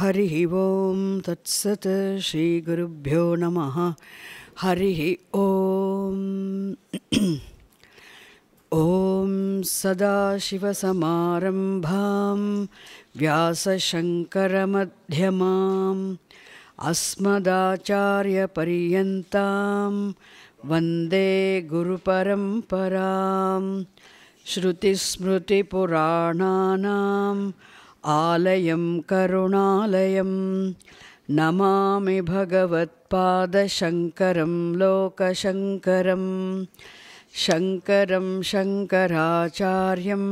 हरि ओं तत्सत् नम नमः ओं ॐ ॐ सदाशिवसमारम्भां अस्मदाचार्यपर्यता वंदे वन्दे गुरुपरम्परां आलयं करुणालयं नमामि भगवत्पादशङ्करं लोकशङ्करं शङ्करं शङ्कराचार्यं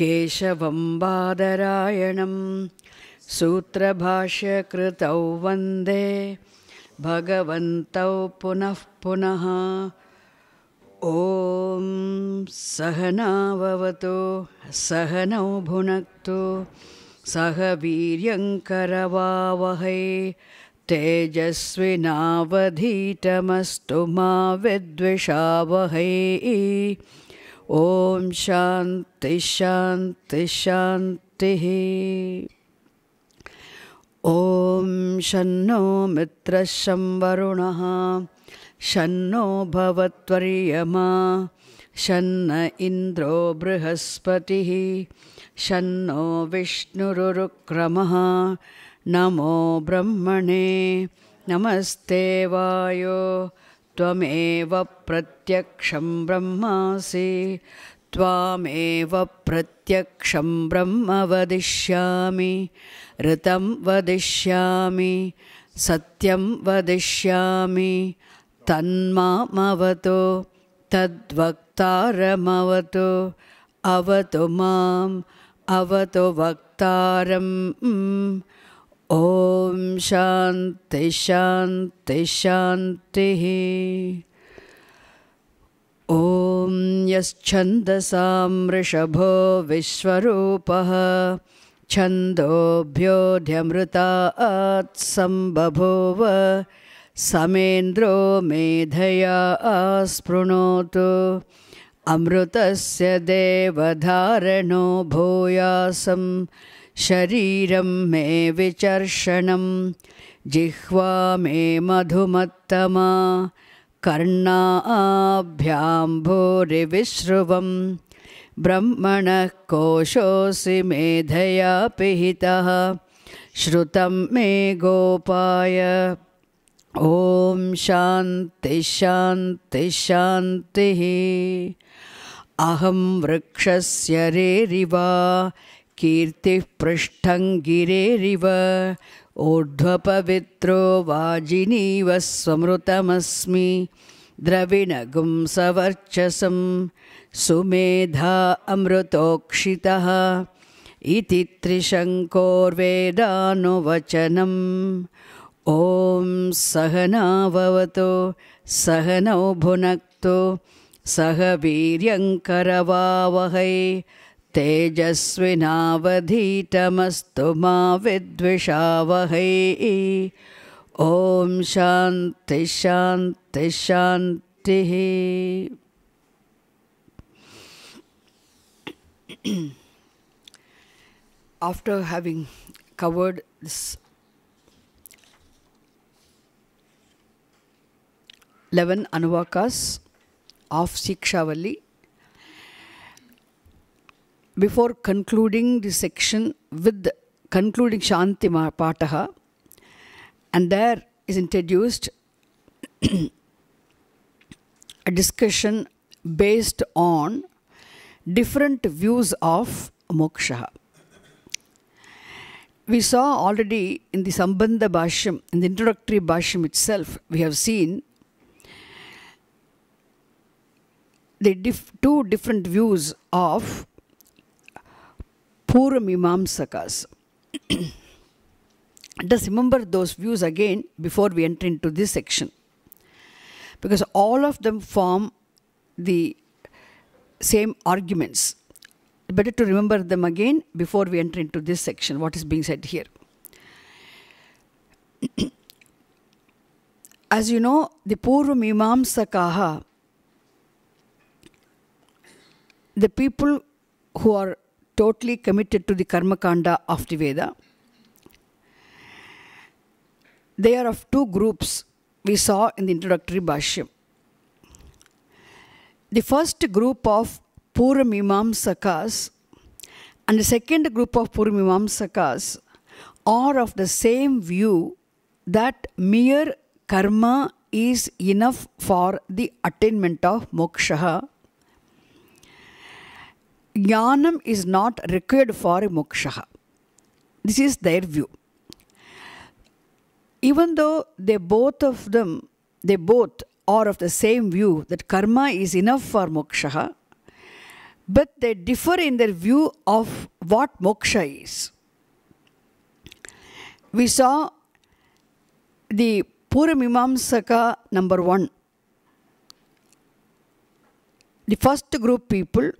केशवं बादरायणं सूत्रभाष्यकृतौ वन्दे भगवन्तौ पुनः पुनः ॐ सहनावतो सहनौ भुनक्तु सह वीर्यङ्करवावहै तेजस्विनावधीतमस्तु मा विद्विषावहै ॐ शान्तिशान्तिशान्तिः ॐ शन्नो मित्रः वरुणः शन्नो भवत्वर्यमा शन्न इन्द्रो बृहस्पतिः शन्नो विष्णुरुक्रमः नमो ब्रह्मणे नमस्ते वायो त्वमेव प्रत्यक्षं ब्रह्मासि त्वामेव प्रत्यक्षं ब्रह्म वदिष्यामि ऋतं वदिष्यामि सत्यं वदिष्यामि तन्मामवतु तद्वक्तारमवतो अवतु माम् अवतु वक्तारम् ॐ शान्ति शान्ति शान्तिः ॐ यश्छन्दसां वृषभो विश्वरूपः छन्दोभ्योऽध्यमृतात् सम्बभूव समेन्द्रो मेधया आस्पृणोतु अमृतस्य देवधारणो भूयासं शरीरं मे विचर्षणं जिह्वा मे मधुमत्तमा कर्णाभ्याम्भूरिविश्रुवं ब्रह्मणः कोशोऽसि मेधया पिहितः श्रुतं मे गोपाय ओम शांति शांति शांति अहम वृक्षस्य रेरिवा कीर्ति पृष्ठंगिरेरिव ऊर्ध्वपवित्रो वाजिनीव स्वमृतमस्मि द्रविणगुं सवर्चसं सुमेधा अमृतोक्षितः इति ॐ सहनाभवतु सहनौ भुनक्तो सह वीर्यङ्करवावहै तेजस्विनावधीतमस्तु मा विद्विषावहै ॐ shanti shanti shantih after having covered eleven ಅನುವಾಕಾಸ್ of Shikshavalli before concluding the section with concluding shanti ಮಾ ಪಾಠ and there is introduced a discussion based on different views of moksha. We saw already in the Sambandha Bhashyam, in the introductory Bhashyam itself, we have seen the two different views of Puramimamsakas. Just remember those views again before we enter into this section. Because all of them form the same arguments. Better to remember them again before we enter into this section, what is being said here. As you know, the Imam Sakaha the people who are totally committed to the karma kanda of the Veda, they are of two groups we saw in the introductory Bhashyam. The first group of Puramimamsakas and the second group of Puramimamsakas are of the same view that mere karma is enough for the attainment of moksha jnanam is not required for moksha. This is their view. Even though they both of them, they both are of the same view that karma is enough for moksha, but they differ in their view of what moksha is. We saw the Puramimamsaka number one. The first group people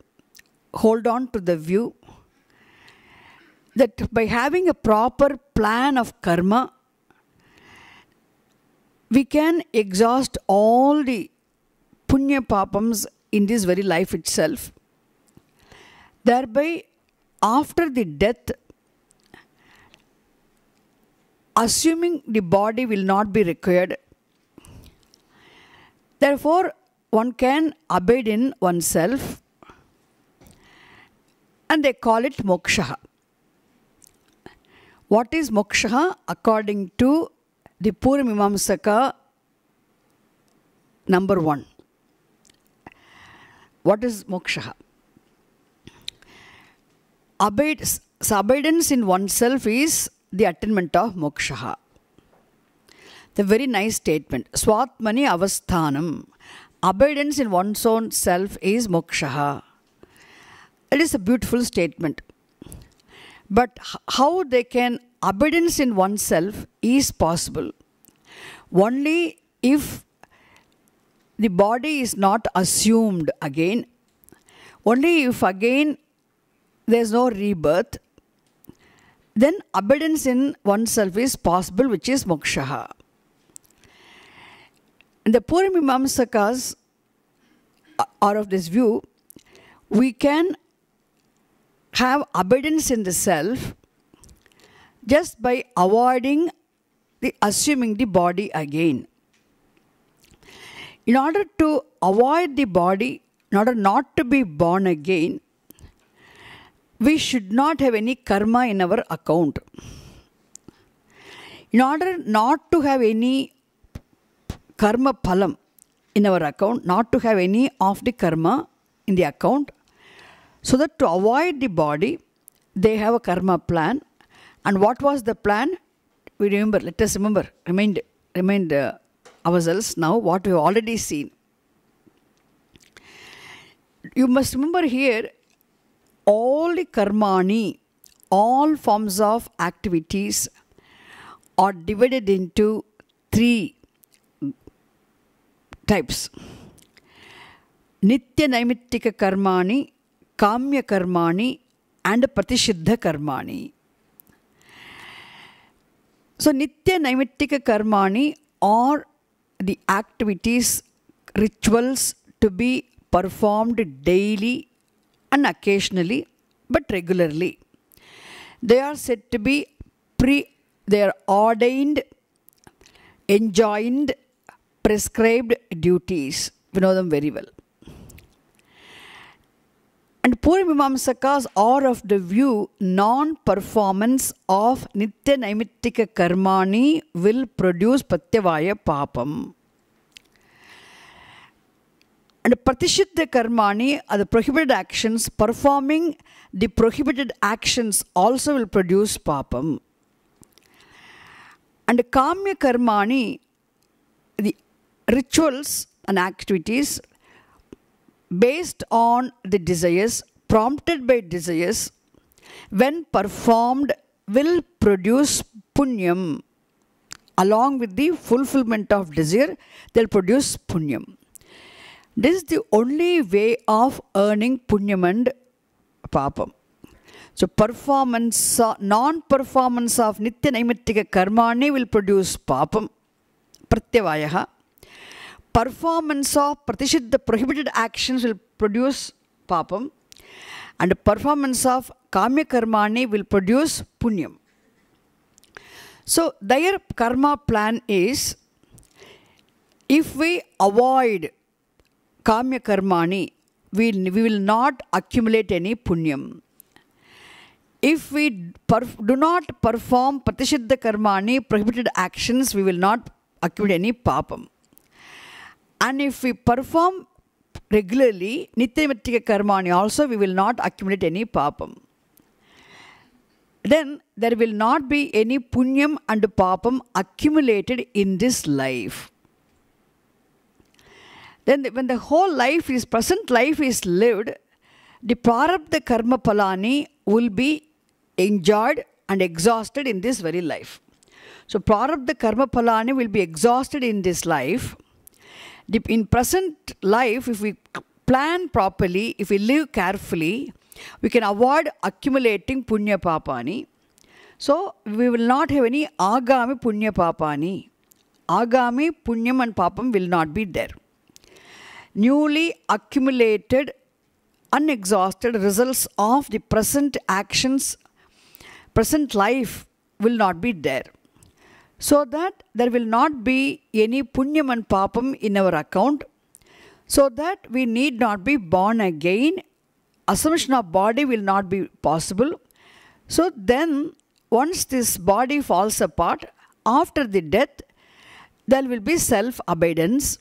hold on to the view that by having a proper plan of karma, we can exhaust all the punya papams in this very life itself. Thereby, after the death, assuming the body will not be required, therefore, one can abide in oneself and they call it moksha. What is moksha according to the Pura Mimamsaka number one? What is moksha? Abid- abidance in oneself is the attainment of moksha. The very nice statement. Swatmani avasthanam. Abidance in one's own self is moksha. It is a beautiful statement. But how they can abundance in oneself is possible only if the body is not assumed again, only if again there is no rebirth, then abundance in oneself is possible, which is moksha. The Purim Mimamsakas uh, are of this view. We can have abundance in the self just by avoiding the assuming the body again. In order to avoid the body, in order not to be born again, we should not have any karma in our account. In order not to have any karma palam in our account, not to have any of the karma in the account, so that to avoid the body, they have a karma plan. And what was the plan? We remember, let us remember, remind, remind uh, ourselves now what we have already seen. You must remember here, all the karmani, all forms of activities are divided into three types. Nitya Naimittika Karmani Kamya Karmani and Pratishiddha Karmani. So, Nitya Naimittika Karmani are the activities, rituals to be performed daily and occasionally but regularly. They are said to be pre, they are ordained, enjoined, prescribed duties. We know them very well. And Puri Mimamsakas are of the view non performance of Nitya Naimittika Karmani will produce Patyavaya Papam. And Pratishiddha Karmani are uh, the prohibited actions. Performing the prohibited actions also will produce Papam. And Kamya Karmani, the rituals and activities based on the desires, prompted by desires, when performed, will produce punyam. Along with the fulfillment of desire, they'll produce punyam. This is the only way of earning punyam and papam. So performance, non-performance of nitya naimittika karmani will produce papam, pratyavayaha performance of pratishit, the prohibited actions will produce papam and performance of kamya karmani will produce punyam. So their karma plan is if we avoid kamya karmani, we, we will not accumulate any punyam. If we do not perform pratishiddha karmani, prohibited actions, we will not accumulate any papam. And if we perform regularly, Nityamittika Karmani also, we will not accumulate any papam. Then there will not be any punyam and papam accumulated in this life. Then when the whole life is, present life is lived, the prarabdha karma palani will be enjoyed and exhausted in this very life. So prarabdha karma palani will be exhausted in this life in present life, if we plan properly, if we live carefully, we can avoid accumulating punya papani. So we will not have any agami punya papani. Agami punyam and papam will not be there. Newly accumulated, unexhausted results of the present actions, present life will not be there so that there will not be any punyam and papam in our account, so that we need not be born again. Assumption of body will not be possible. So then, once this body falls apart, after the death, there will be self abidance,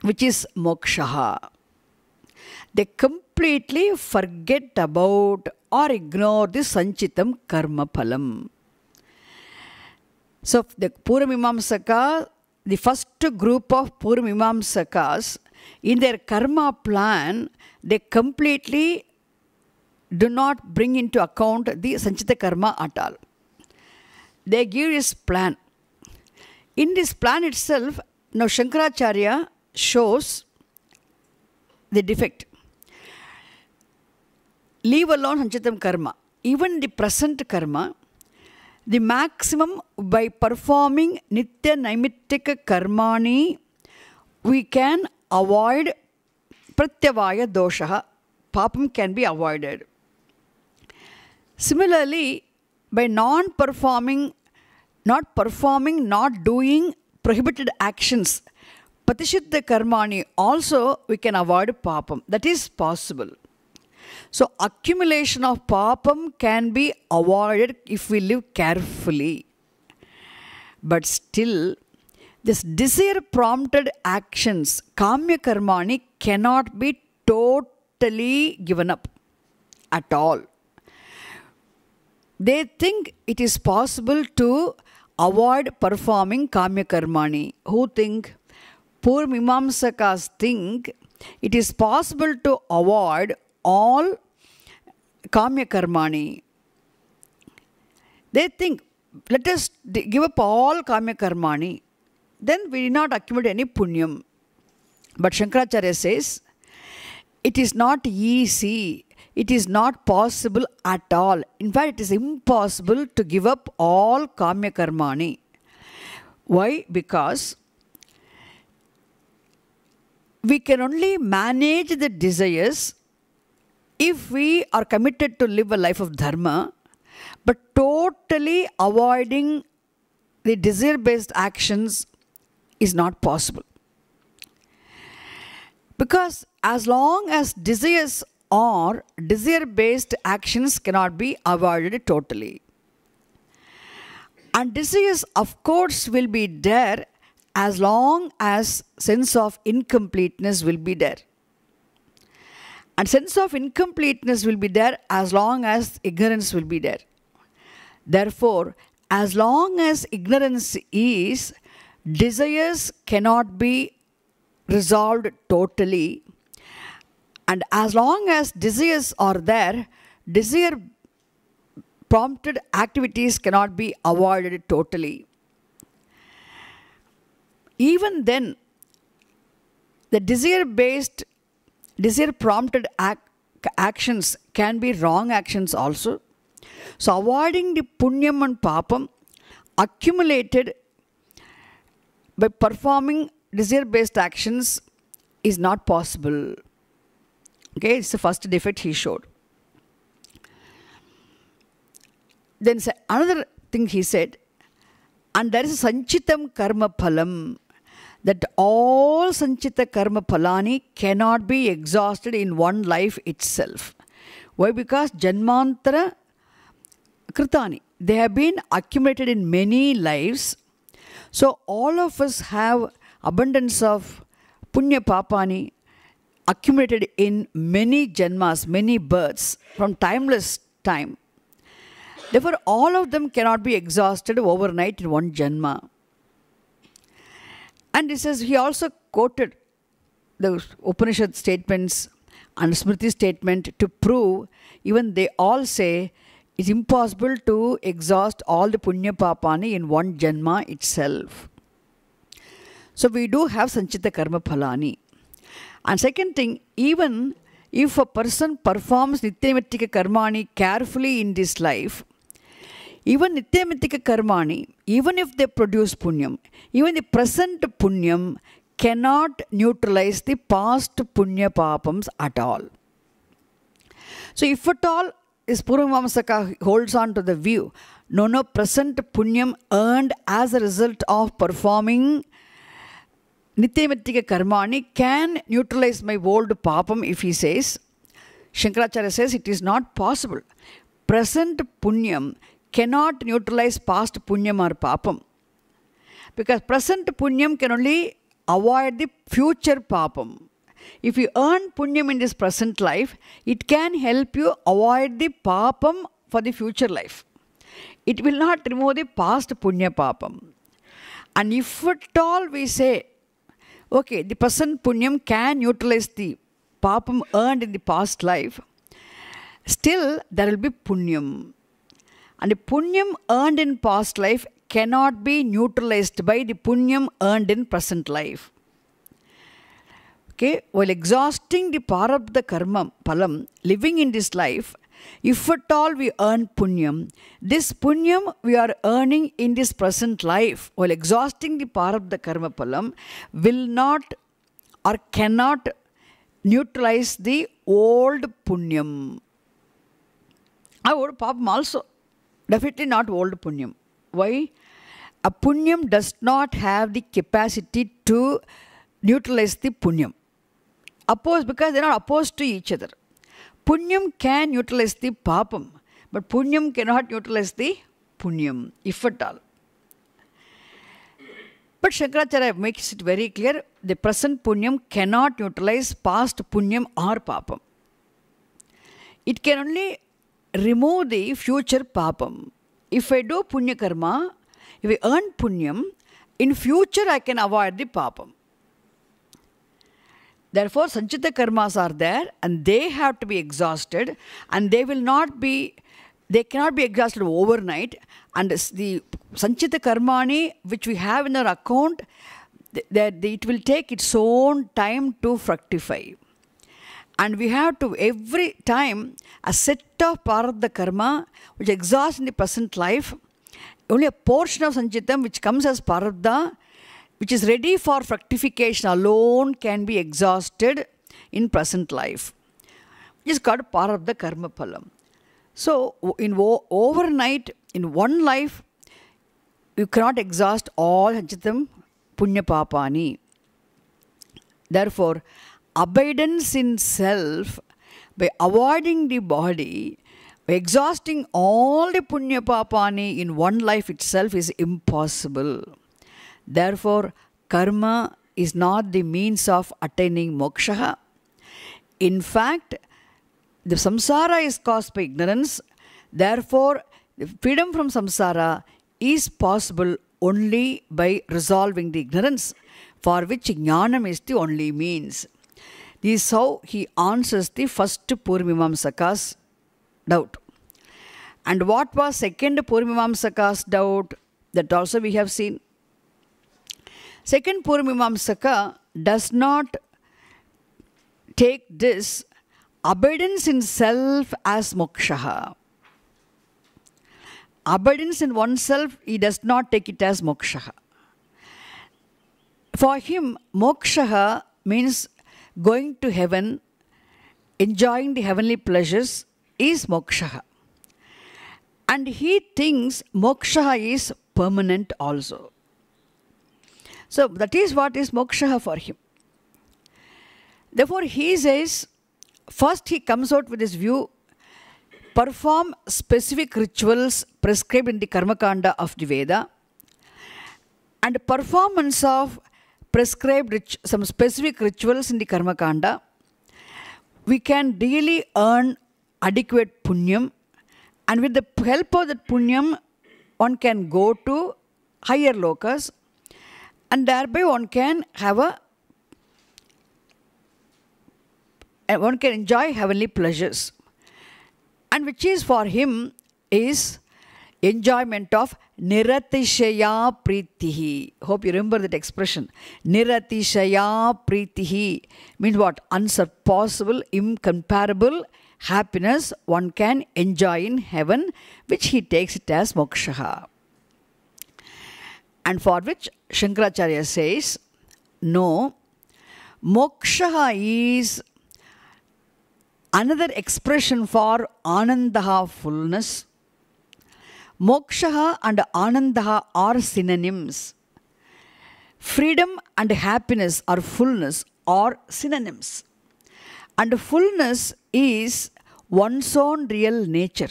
which is moksha. They completely forget about or ignore the sanchitam karma phalam. So the Puramimamsaka, the first group of Puramimamsakas, in their karma plan, they completely do not bring into account the Sanchita karma at all. They give this plan. In this plan itself, now Shankaracharya shows the defect. Leave alone Sanchitam karma. Even the present karma, the maximum by performing nitya naimittika karmani we can avoid pratyavaya dosha papam can be avoided similarly by non performing not performing not doing prohibited actions patishuddha karmani also we can avoid papam that is possible so, accumulation of papam can be avoided if we live carefully. But still, this desire prompted actions, kamya karmani, cannot be totally given up at all. They think it is possible to avoid performing kamya karmani. Who think? Poor mimamsakas think it is possible to avoid all kamya karmani. They think, let us give up all kamya karmani. Then we did not accumulate any punyam. But Shankaracharya says, it is not easy, it is not possible at all. In fact, it is impossible to give up all kamya karmani. Why? Because we can only manage the desires if we are committed to live a life of dharma, but totally avoiding the desire based actions is not possible. Because as long as desires or desire based actions cannot be avoided totally. And desires, of course, will be there as long as sense of incompleteness will be there. And sense of incompleteness will be there as long as ignorance will be there. Therefore, as long as ignorance is, desires cannot be resolved totally. And as long as desires are there, desire prompted activities cannot be avoided totally. Even then, the desire based desire prompted ac actions can be wrong actions also. So, avoiding the punyam and papam accumulated by performing desire based actions is not possible. Okay, it's the first defect he showed. Then another thing he said, and there is sanchitam karma phalam that all Sanchita Karma Palani cannot be exhausted in one life itself. Why? Because Janmantra Kritani, they have been accumulated in many lives. So all of us have abundance of Punya Papani accumulated in many Janmas, many births from timeless time. Therefore, all of them cannot be exhausted overnight in one Janma. And he says he also quoted the Upanishad statements, Anusmriti statement to prove even they all say it's impossible to exhaust all the punya papani in one janma itself. So we do have sanchita karma phalani. And second thing, even if a person performs nityamittika karmani carefully in this life, even nityamittika karmani even if they produce punyam even the present punyam cannot neutralize the past punya papams at all so if at all is purvamamsaka holds on to the view no no present punyam earned as a result of performing nityamittika karmani can neutralize my old papam if he says shankaracharya says it is not possible present punyam cannot neutralize past punyam or papam. Because present punyam can only avoid the future papam. If you earn punyam in this present life, it can help you avoid the papam for the future life. It will not remove the past punya papam. And if at all we say, okay, the present punyam can neutralize the papam earned in the past life, still there will be punyam. And punyam earned in past life cannot be neutralized by the punyam earned in present life. Okay, while exhausting the power of the karma palam, living in this life, if at all we earn punyam, this punyam we are earning in this present life while exhausting the power of the karma palam will not or cannot neutralize the old punyam. I would pop also. Definitely not old punyam. Why? A punyam does not have the capacity to neutralize the punyam. Opposed because they're not opposed to each other. Punyam can neutralize the papam, but punyam cannot neutralize the punyam, if at all. But Shankaracharya makes it very clear the present punyam cannot neutralize past punyam or papam. It can only remove the future papam. If I do punya karma, if I earn punyam, in future I can avoid the papam. Therefore, sanchita karmas are there and they have to be exhausted and they will not be, they cannot be exhausted overnight. And the sanchita karmani which we have in our account, that it will take its own time to fructify. And we have to every time a set of Parabdha karma which exhausts in the present life, only a portion of Sanchitam which comes as paradha, which is ready for fructification alone can be exhausted in present life. is called Parabdha Karma Phalam. So in overnight, in one life, you cannot exhaust all Sanchitam Punya Papani. Therefore, abidance in self by avoiding the body, by exhausting all the punya papani in one life itself is impossible. Therefore, karma is not the means of attaining moksha. In fact, the samsara is caused by ignorance. Therefore, the freedom from samsara is possible only by resolving the ignorance, for which jnanam is the only means. This is how he answers the first Purimimamsaka's doubt. And what was second Purimimamsaka's doubt? That also we have seen. Second Purimimamsaka does not take this abundance in self as moksha. Abundance in oneself, he does not take it as moksha. For him, moksha means going to heaven, enjoying the heavenly pleasures is moksha. And he thinks moksha is permanent also. So that is what is moksha for him. Therefore, he says, first he comes out with his view, perform specific rituals prescribed in the Karmakanda of the Veda, and performance of prescribed some specific rituals in the Karma Kanda, we can really earn adequate punyam, and with the help of that punyam, one can go to higher lokas, and thereby one can have a one can enjoy heavenly pleasures, and which is for him is enjoyment of Niratishaya Pritihi. Hope you remember that expression. Niratishaya Pritihi means what? Unsurpassable, incomparable happiness one can enjoy in heaven, which he takes it as moksha. And for which Shankaracharya says, no, moksha is another expression for anandaha fullness Moksha and Ananda are synonyms. Freedom and happiness or fullness are synonyms. And fullness is one's own real nature.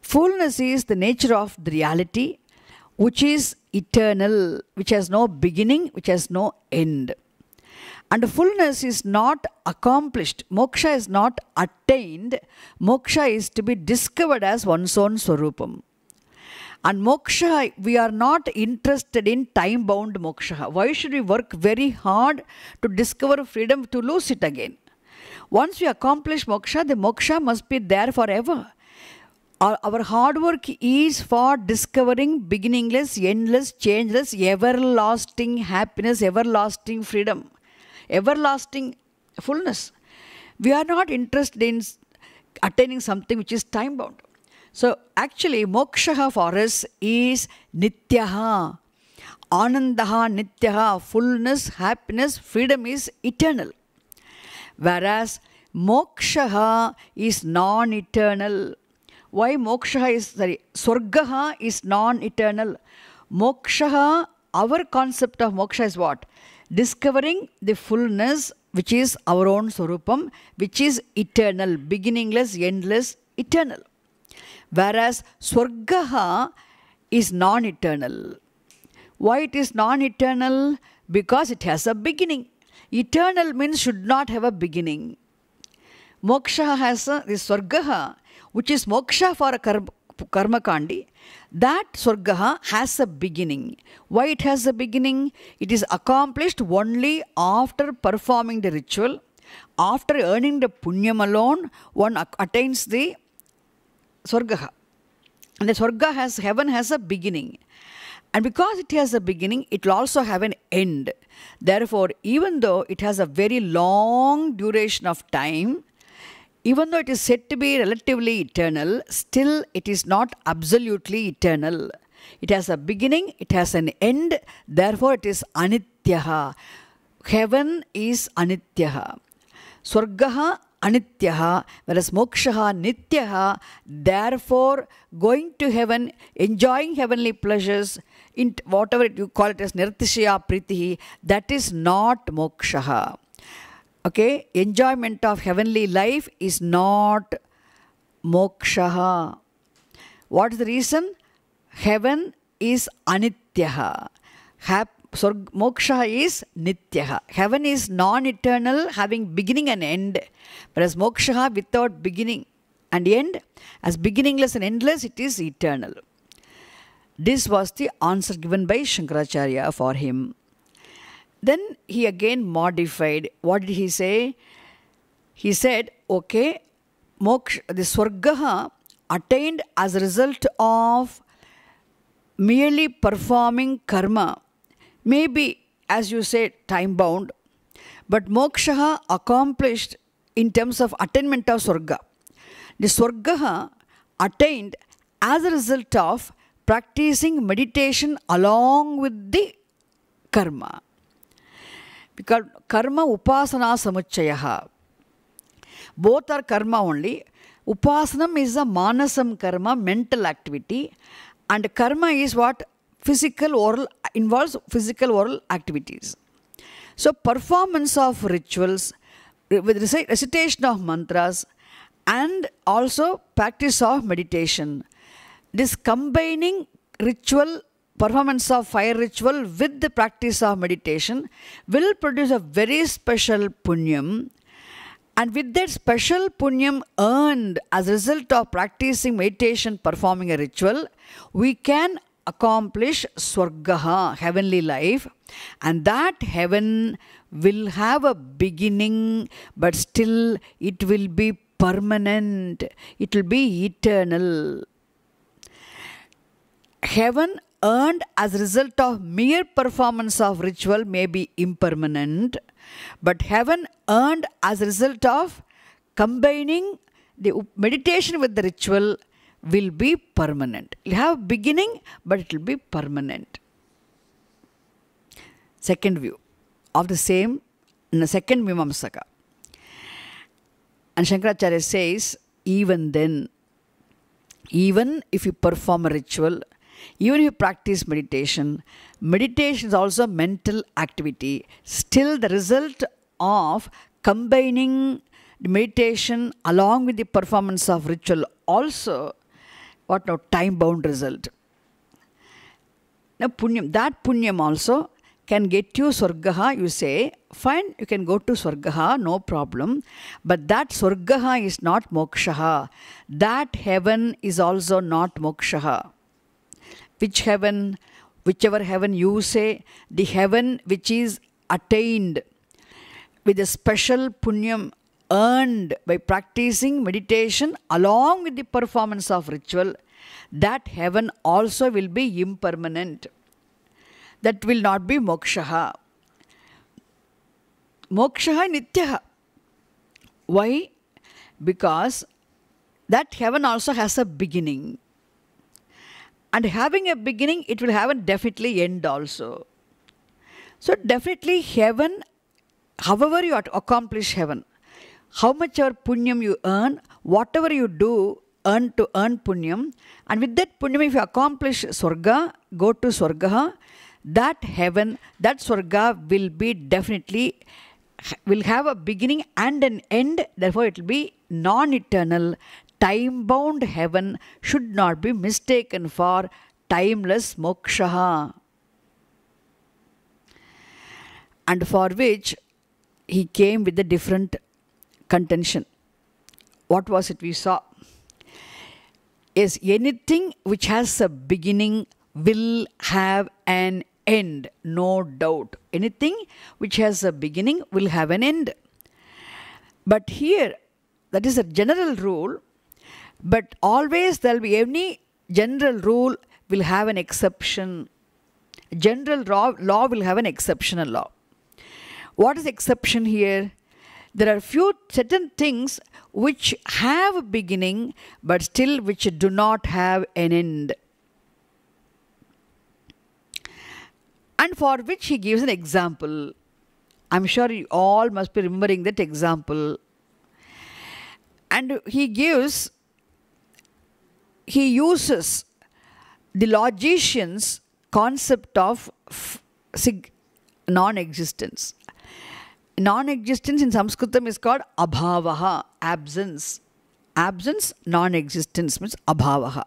Fullness is the nature of the reality which is eternal, which has no beginning, which has no end. And fullness is not accomplished. Moksha is not attained. Moksha is to be discovered as one's own Swarupam. And moksha, we are not interested in time bound moksha. Why should we work very hard to discover freedom to lose it again? Once we accomplish moksha, the moksha must be there forever. Our, our hard work is for discovering beginningless, endless, changeless, everlasting happiness, everlasting freedom, everlasting fullness. We are not interested in attaining something which is time bound. So actually, moksha for us is nityaha. Anandaha, nityaha, fullness, happiness, freedom is eternal. Whereas moksha is non-eternal. Why moksha is, sorry, surgaha is non-eternal. Moksha, our concept of moksha is what? Discovering the fullness which is our own Swarupam, which is eternal, beginningless, endless, eternal. Whereas Swargaha is non eternal. Why it is non eternal? Because it has a beginning. Eternal means should not have a beginning. Moksha has a, this Swargaha, which is moksha for a karma, karma kandi. That Swargaha has a beginning. Why it has a beginning? It is accomplished only after performing the ritual. After earning the punyam alone, one attains the Swargaha. And the Swarga has, heaven has a beginning. And because it has a beginning, it will also have an end. Therefore, even though it has a very long duration of time, even though it is said to be relatively eternal, still it is not absolutely eternal. It has a beginning, it has an end, therefore it is anityaha. Heaven is anityaha. Swargaha anityaha, whereas mokshaha nityaha. Therefore, going to heaven, enjoying heavenly pleasures, in whatever you call it as nirtishya pritihi, that is not mokshaha. Okay, enjoyment of heavenly life is not mokshaha. What is the reason? Heaven is anitya. Happy Sorg, moksha is nitya. Heaven is non-eternal, having beginning and end. Whereas moksha without beginning and end, as beginningless and endless, it is eternal. This was the answer given by Shankaracharya for him. Then he again modified. What did he say? He said, okay, moksha, the swargaha attained as a result of merely performing karma may be, as you say, time bound, but moksha accomplished in terms of attainment of swarga. The swarga attained as a result of practicing meditation along with the karma. Because karma upasana samuchayaha. Both are karma only. Upasanam is a manasam karma, mental activity. And karma is what? physical oral involves physical oral activities. So performance of rituals with recitation of mantras and also practice of meditation. This combining ritual performance of fire ritual with the practice of meditation will produce a very special punyam and with that special punyam earned as a result of practicing meditation, performing a ritual, we can accomplish Swargaha, heavenly life, and that heaven will have a beginning, but still it will be permanent, it will be eternal. Heaven earned as a result of mere performance of ritual may be impermanent, but heaven earned as a result of combining the meditation with the ritual will be permanent. It have beginning, but it will be permanent. Second view of the same, in the second Mimamsaka. And Shankaracharya says, even then, even if you perform a ritual, even if you practice meditation, meditation is also mental activity, still the result of combining meditation along with the performance of ritual also what now time bound result. Now punyam, that punyam also can get you swargaha, you say, fine, you can go to swargaha, no problem. But that swargaha is not mokshaha. That heaven is also not mokshaha. Which heaven, whichever heaven you say, the heaven which is attained with a special punyam earned by practicing meditation along with the performance of ritual, that heaven also will be impermanent. That will not be moksha. Moksha nitya. Why? Because that heaven also has a beginning. And having a beginning, it will have a definitely end also. So definitely heaven, however you accomplish heaven, how much your punyam you earn, whatever you do, earn to earn punyam. And with that punyam, if you accomplish swarga, go to swarga, that heaven, that swarga will be definitely will have a beginning and an end. Therefore, it will be non-eternal, time-bound heaven should not be mistaken for timeless moksha. And for which he came with the different contention. What was it we saw? Is anything which has a beginning will have an end, no doubt. Anything which has a beginning will have an end. But here, that is a general rule, but always there will be any general rule will have an exception. General law, law will have an exceptional law. What is exception here? there are few certain things which have a beginning but still which do not have an end. And for which he gives an example. I'm sure you all must be remembering that example. And he gives, he uses the logician's concept of non existence non existence in Sanskritam is called abhavaha, absence. Absence, non existence means abhavaha.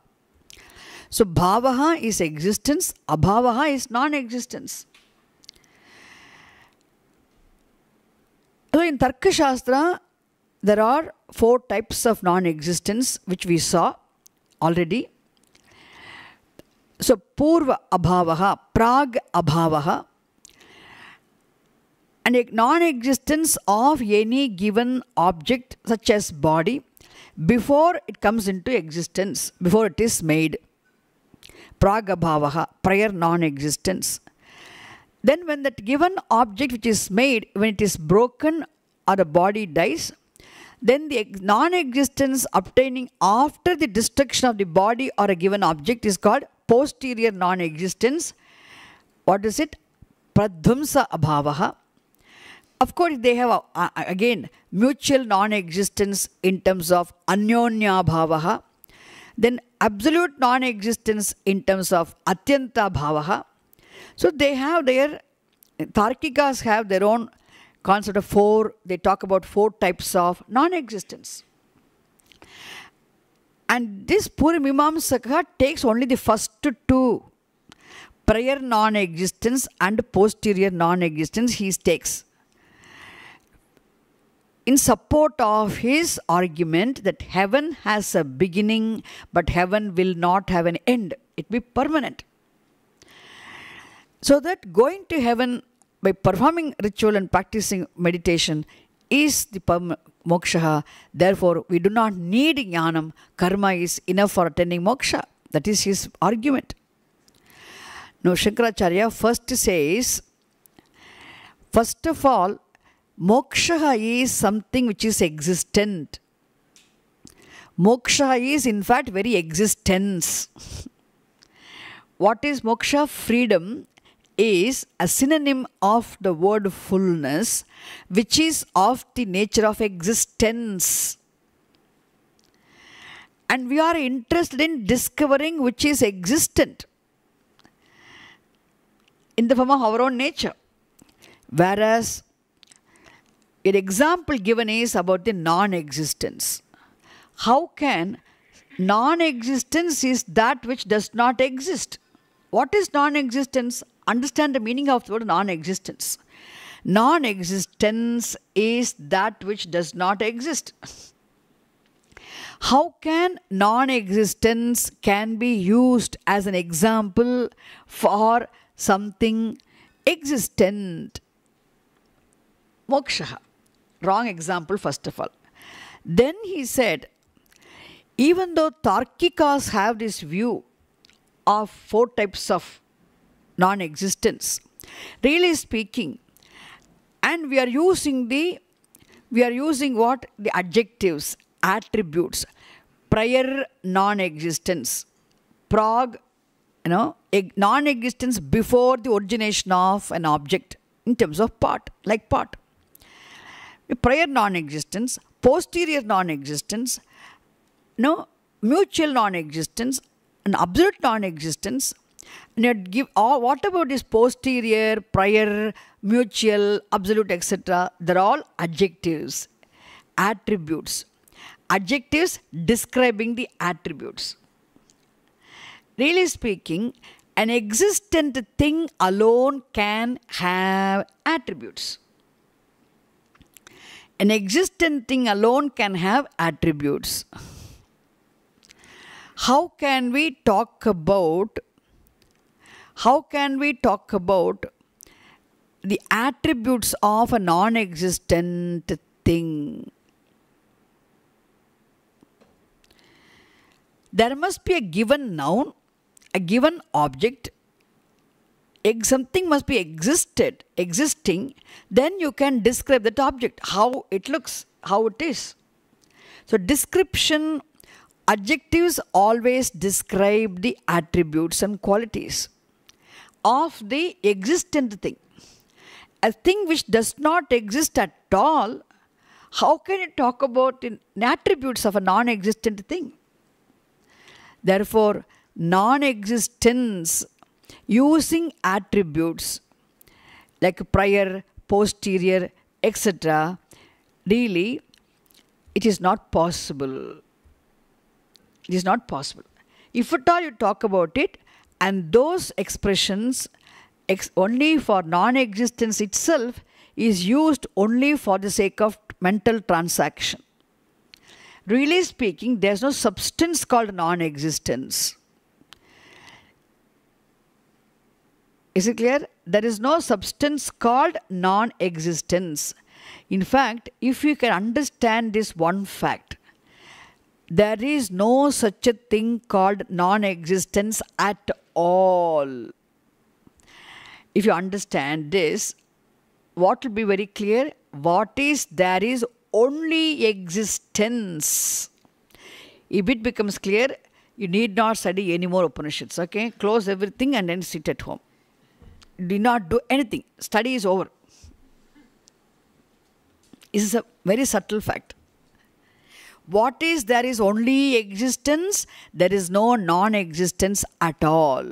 So, bhavaha is existence, abhavaha is non existence. So, in Tarka Shastra, there are four types of non existence which we saw already. So, Purva Abhavaha, Prag Abhavaha, and a non existence of any given object, such as body, before it comes into existence, before it is made. Pragabhavaha, prior non existence. Then, when that given object which is made, when it is broken or the body dies, then the non existence obtaining after the destruction of the body or a given object is called posterior non existence. What is it? Pradhumsa abhavaha. Of course, they have uh, again mutual non existence in terms of anyonya bhavaha, then absolute non existence in terms of atyanta bhavaha. So they have their, Tarkikas have their own concept of four, they talk about four types of non existence. And this Puri Mimamsaka takes only the first two prior non existence and posterior non existence, he takes in support of his argument that heaven has a beginning, but heaven will not have an end. It will be permanent. So that going to heaven by performing ritual and practicing meditation is the moksha. Therefore, we do not need jnanam. Karma is enough for attaining moksha. That is his argument. Now, Shankaracharya first says, first of all, Moksha is something which is existent. Moksha is, in fact, very existence. what is moksha? Freedom is a synonym of the word fullness, which is of the nature of existence. And we are interested in discovering which is existent in the form of our own nature. Whereas an example given is about the non existence. How can non existence is that which does not exist? What is non existence? Understand the meaning of the word non existence. Non existence is that which does not exist. How can non existence can be used as an example for something existent? Moksha wrong example, first of all. Then he said, even though Tarkikas have this view of four types of non existence, really speaking, and we are using the we are using what the adjectives attributes prior non-existence prog you know non-existence before the origination of an object in terms of part like part prior non-existence, posterior non-existence, no mutual non-existence, an absolute non-existence. And give all, what about this posterior, prior, mutual, absolute, etc. They're all adjectives, attributes. Adjectives describing the attributes. Really speaking, an existent thing alone can have attributes. An existent thing alone can have attributes. How can we talk about how can we talk about the attributes of a non-existent thing? There must be a given noun, a given object, something must be existed, existing, then you can describe that object, how it looks, how it is. So description, adjectives always describe the attributes and qualities of the existent thing. A thing which does not exist at all, how can you talk about in attributes of a non-existent thing? Therefore, non-existence using attributes like prior, posterior, etc., really, it is not possible. It is not possible. If at all you talk about it, and those expressions ex only for non existence itself is used only for the sake of mental transaction. Really speaking, there's no substance called non existence. Is it clear? There is no substance called non existence. In fact, if you can understand this one fact, there is no such a thing called non existence at all. If you understand this, what will be very clear? What is there is only existence. If it becomes clear, you need not study any more Upanishads. Okay, close everything and then sit at home did not do anything. Study is over. This is a very subtle fact. What is there is only existence, there is no non existence at all.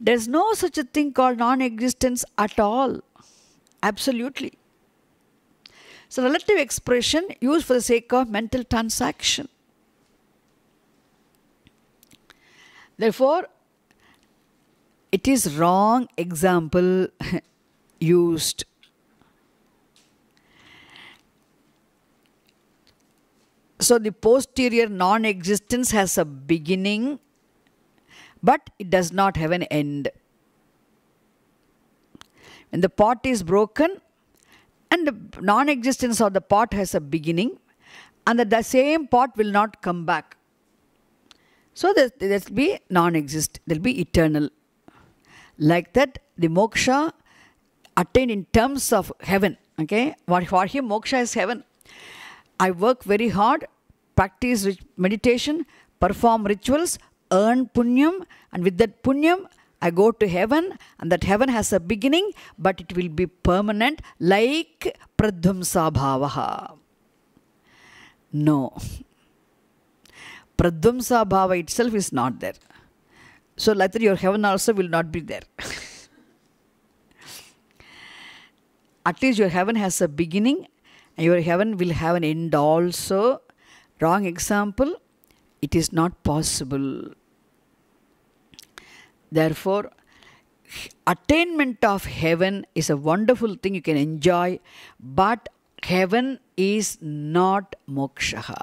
There is no such a thing called non existence at all. Absolutely. So, relative expression used for the sake of mental transaction. Therefore, it is wrong example used so the posterior non existence has a beginning but it does not have an end when the pot is broken and the non existence of the pot has a beginning and the same pot will not come back so there will be non exist there will be eternal like that, the moksha attained in terms of heaven. Okay, for him, moksha is heaven. I work very hard, practice meditation, perform rituals, earn punyam, and with that punyam, I go to heaven, and that heaven has a beginning, but it will be permanent, like pradhumsa bhavaha. No. pradhumsa bhava itself is not there. So, later your heaven also will not be there. At least your heaven has a beginning, and your heaven will have an end also. Wrong example, it is not possible. Therefore, attainment of heaven is a wonderful thing you can enjoy, but heaven is not moksha.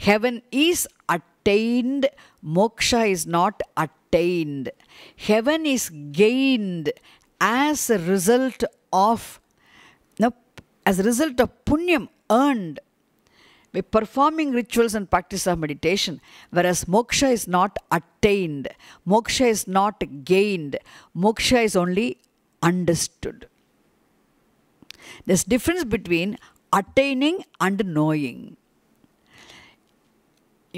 Heaven is attainment attained, moksha is not attained. Heaven is gained as a result of as a result of punyam earned by performing rituals and practice of meditation, whereas moksha is not attained, moksha is not gained, moksha is only understood. There's difference between attaining and knowing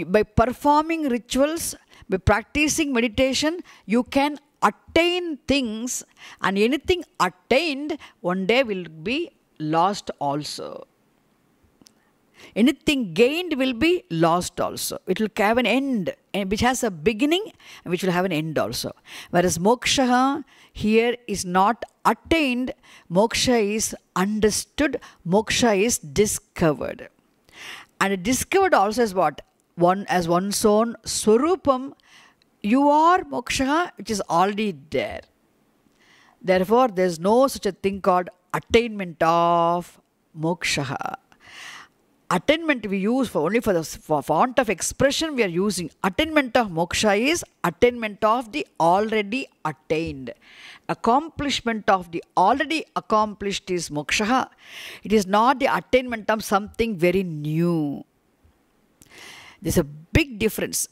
by performing rituals, by practicing meditation, you can attain things, and anything attained one day will be lost also. Anything gained will be lost also. It will have an end, which has a beginning, which will have an end also. Whereas moksha here is not attained, moksha is understood, moksha is discovered. And discovered also is what? one as one's own Swarupam, you are moksha which is already there. Therefore, there is no such a thing called attainment of moksha. Attainment we use for only for the for font of expression we are using. Attainment of moksha is attainment of the already attained. Accomplishment of the already accomplished is moksha. It is not the attainment of something very new. There's a big difference.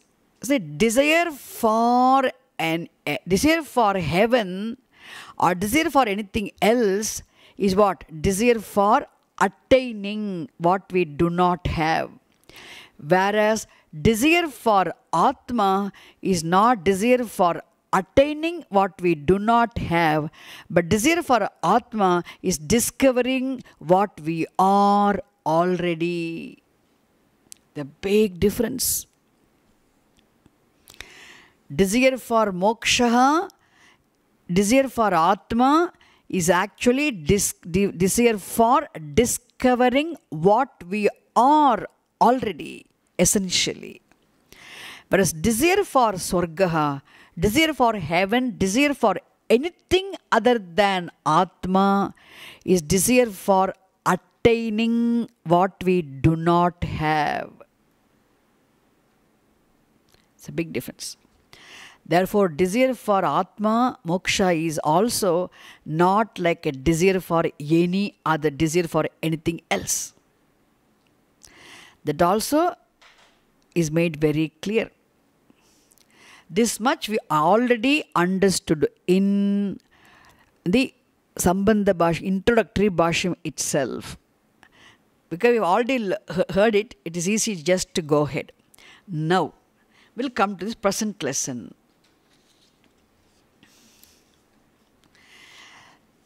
desire for an eh, desire for heaven or desire for anything else is what? Desire for attaining what we do not have. Whereas desire for Atma is not desire for attaining what we do not have, but desire for Atma is discovering what we are already the big difference. Desire for moksha, desire for atma is actually desire for discovering what we are already, essentially. Whereas desire for swargaha, desire for heaven, desire for anything other than atma is desire for attaining what we do not have a big difference. Therefore, desire for Atma Moksha is also not like a desire for any other desire for anything else. That also is made very clear. This much we already understood in the Sambandha Bhash, introductory Bhashyam itself. Because we've already heard it, it is easy just to go ahead. Now, will come to this present lesson.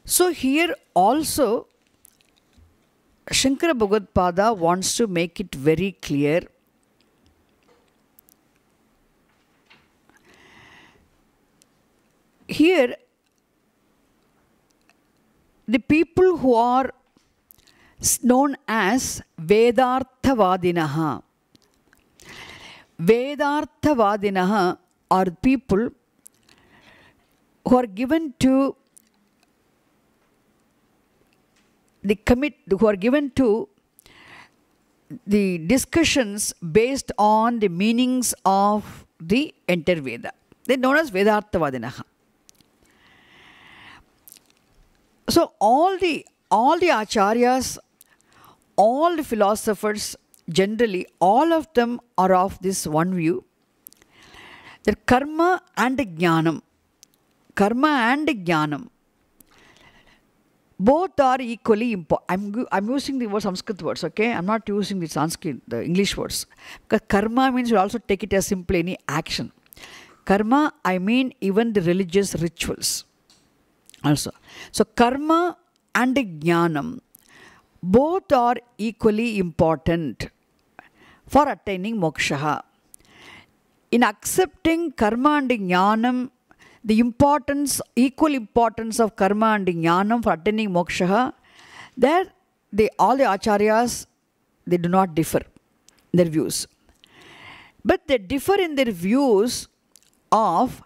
So here also Shankara Bhagavad wants to make it very clear here the people who are known as Vedarthavadinaha Vedarthavadinaha are people who are given to the commit who are given to the discussions based on the meanings of the entire Veda. They're known as Vedarthavadinaha. So all the all the acharyas, all the philosophers, generally all of them are of this one view that karma and jnanam, karma and jnanam, both are equally important. I'm, I'm using the word Sanskrit words, okay? I'm not using the Sanskrit, the English words. Because karma means you also take it as simply any action. Karma, I mean even the religious rituals also. So karma and jnanam both are equally important for attaining moksha. In accepting karma and jnanam, the importance, equal importance of karma and jnanam for attaining moksha, there they, all the acharyas, they do not differ their views. But they differ in their views of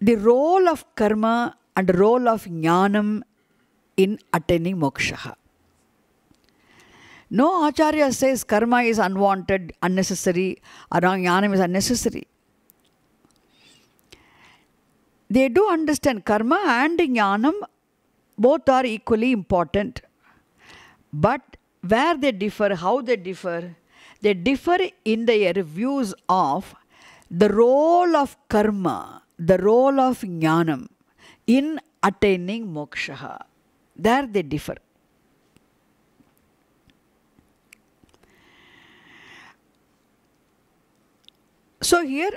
the role of karma and role of jnanam in attaining moksha. No Acharya says karma is unwanted, unnecessary, or is unnecessary. They do understand karma and jnanam both are equally important. But where they differ, how they differ, they differ in their views of the role of karma, the role of jnanam in attaining moksha. There they differ. So here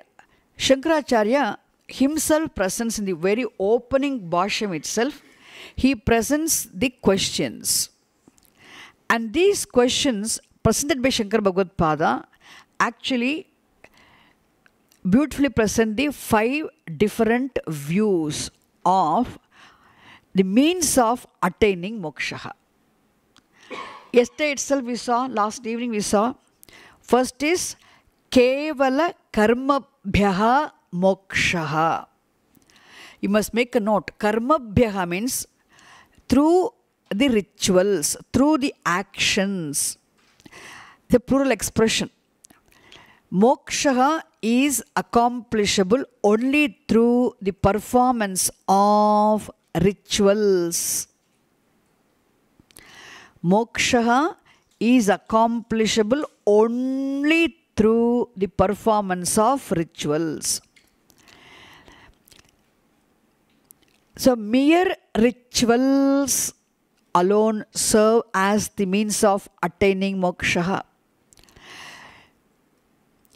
Shankaracharya himself presents in the very opening Bhashyam itself, he presents the questions. And these questions presented by Shankar Bhagavad Pada actually beautifully present the five different views of the means of attaining moksha. Yesterday itself we saw, last evening we saw, first is केवलकर्मभ्यः मोक्षः you must make a note karmabhyaha means through the rituals through the actions the plural expression moksha is accomplishable only through the performance of rituals moksha is accomplishable only through the performance of rituals. So, mere rituals alone serve as the means of attaining moksha.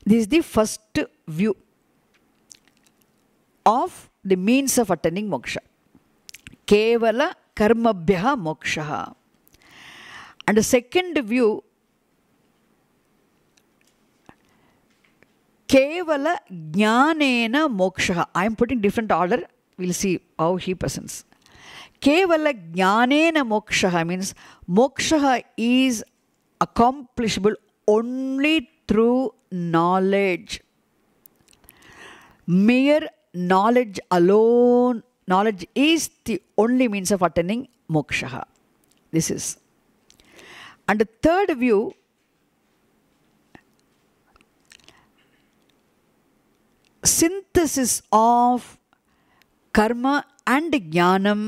This is the first view of the means of attaining moksha. Kevala bhya moksha. And the second view Kevala Jnanena Moksha. I am putting different order. We'll see how he presents. Kevala Jnanena Moksha means Moksha is accomplishable only through knowledge. Mere knowledge alone, knowledge is the only means of attaining Moksha. This is. And the third view synthesis of karma and jnanam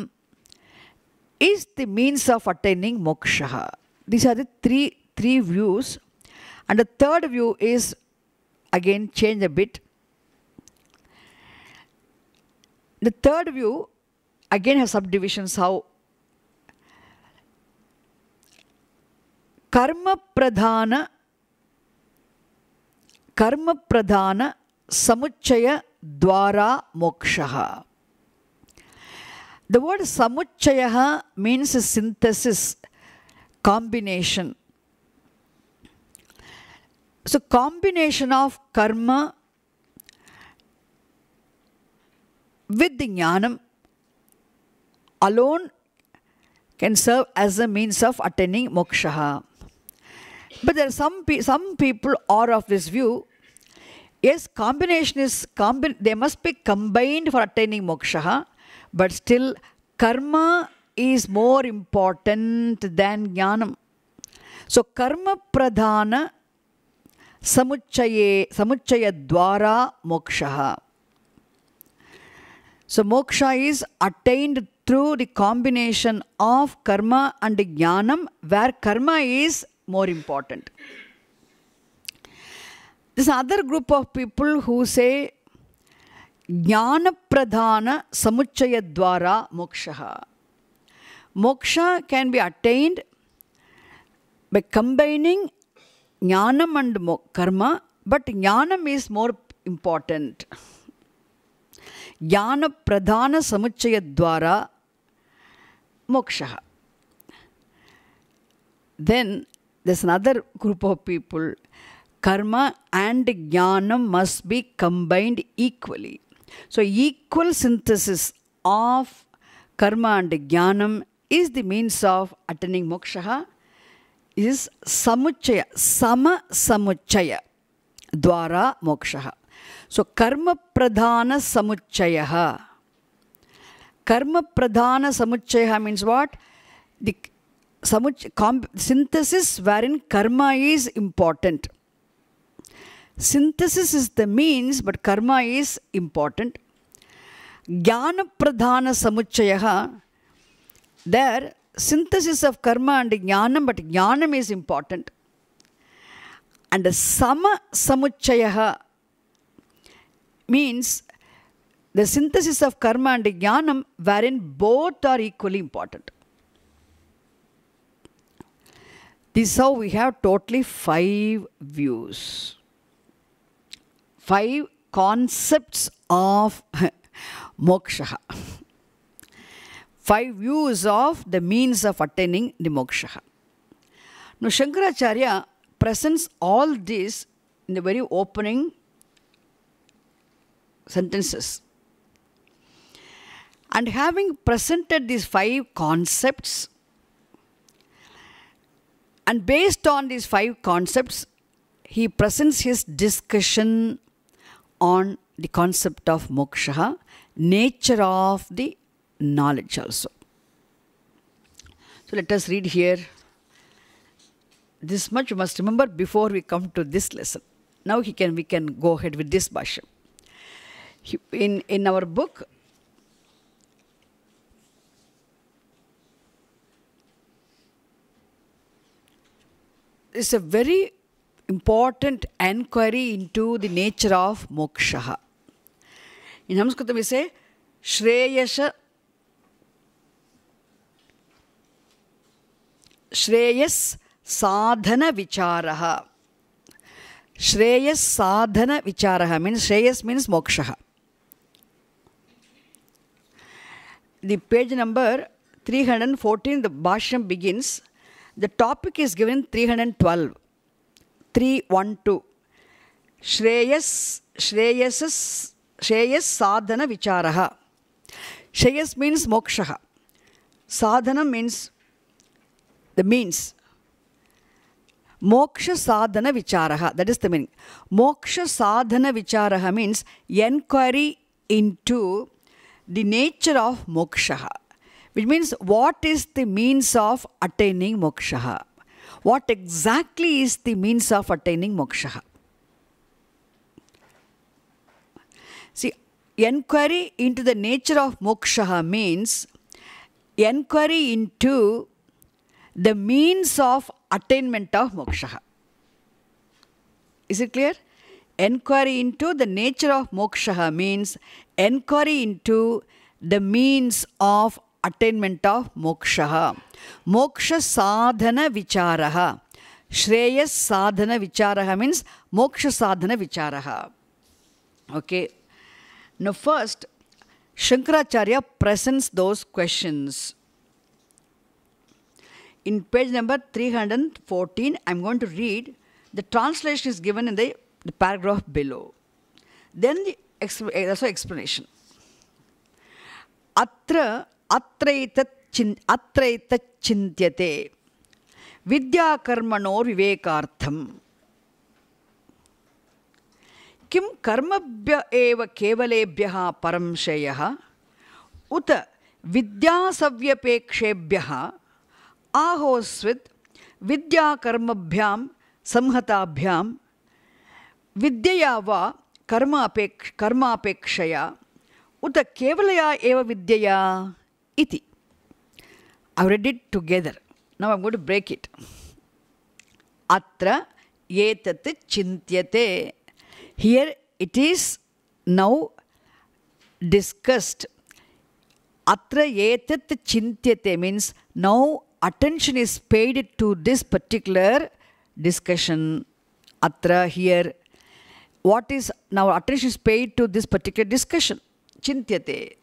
is the means of attaining moksha. These are the three, three views. And the third view is again change a bit. The third view again has subdivisions how karma pradhana karma pradhana samuchchaya-dwara mokshaha. The word samuchchaya means synthesis, combination. So combination of karma with the jnanam alone can serve as a means of attaining moksha. But there are some, pe some people are of this view Yes, combination is, combi they must be combined for attaining moksha, but still karma is more important than jnanam. So karma pradhana samuchaye, samuchaya dwara moksha. So moksha is attained through the combination of karma and jnanam where karma is more important. This other group of people who say Jnanapradhana Samuchayadvara Mokshaha. Moksha can be attained by combining Jnanam and Karma, but Jnanam is more important. Jnana Pradhana Samuchayadvara Mokshaha. Then there's another group of people karma and jnana must be combined equally. So, equal synthesis of karma and jnanam is the means of attaining moksha is samuchaya, sama samuchaya dwara moksha. So, karma pradhana samuchaya. Karma pradhana samuchaya means what? The samuch, synthesis wherein karma is important. Synthesis is the means, but karma is important. Gyan Pradhana Samuchayaha, there synthesis of karma and jnanam, but jnanam is important. And sama samuchayaha means the synthesis of karma and jnanam, wherein both are equally important. This is how we have totally five views five concepts of moksha. Five views of the means of attaining the moksha. Now, Shankaracharya presents all this in the very opening sentences. And having presented these five concepts, and based on these five concepts, he presents his discussion on the concept of moksha, nature of the knowledge also. So let us read here. This much you must remember before we come to this lesson. Now he can, we can go ahead with this bhasha. In, in our book, it's a very important enquiry into the nature of moksha. In Sanskrit we say Shreyasha Shreyas Sadhana Vicharaha. Shreyas Sadhana Vicharaha means Shreyas means moksha. The page number 314, the Bhashyam begins. The topic is given 312. 312 Shreyas श्रेयसस् Shreyas साधन विचार Shreyas mean moksha sadhana mean the means मोक्षसाधनविचारः that is the meaning मोक्षसाधनविचारः means enquiry into the nature of moksha which mean what इस दि means of अटैनिङ्ग् मोक्षः what exactly is the means of attaining moksha? See, enquiry into the nature of moksha means enquiry into the means of attainment of moksha. Is it clear? Enquiry into the nature of moksha means enquiry into the means of attainment of moksha. Moksha sadhana vicharaha. Shreyas sadhana vicharaha means moksha sadhana vicharaha. Okay. Now, first, Shankaracharya presents those questions. In page number 314, I'm going to read. The translation is given in the, paragraph below. Then the eh, also explanation. Atra अत्रैतच्चिन् अत्रैतच्चिन्त्यते विद्याकर्मणोर्विवेकार्थम् किं कर्मभ्य एव केवलेभ्य परम शय उत विद्यासव्यपेक्षेभ्य आहोस्वित् विद्याकर्मभ्यां संहताभ्या विद्यया वा कर्मापेक्ष कर्मापेक्षया उत केवलया एव विद्यया iti. I've read it together. Now I'm going to break it. Atra etat chintyate. Here it is now discussed. Atra etat chintyate means now attention is paid to this particular discussion. Atra here. What is now attention is paid to this particular discussion? Chintyate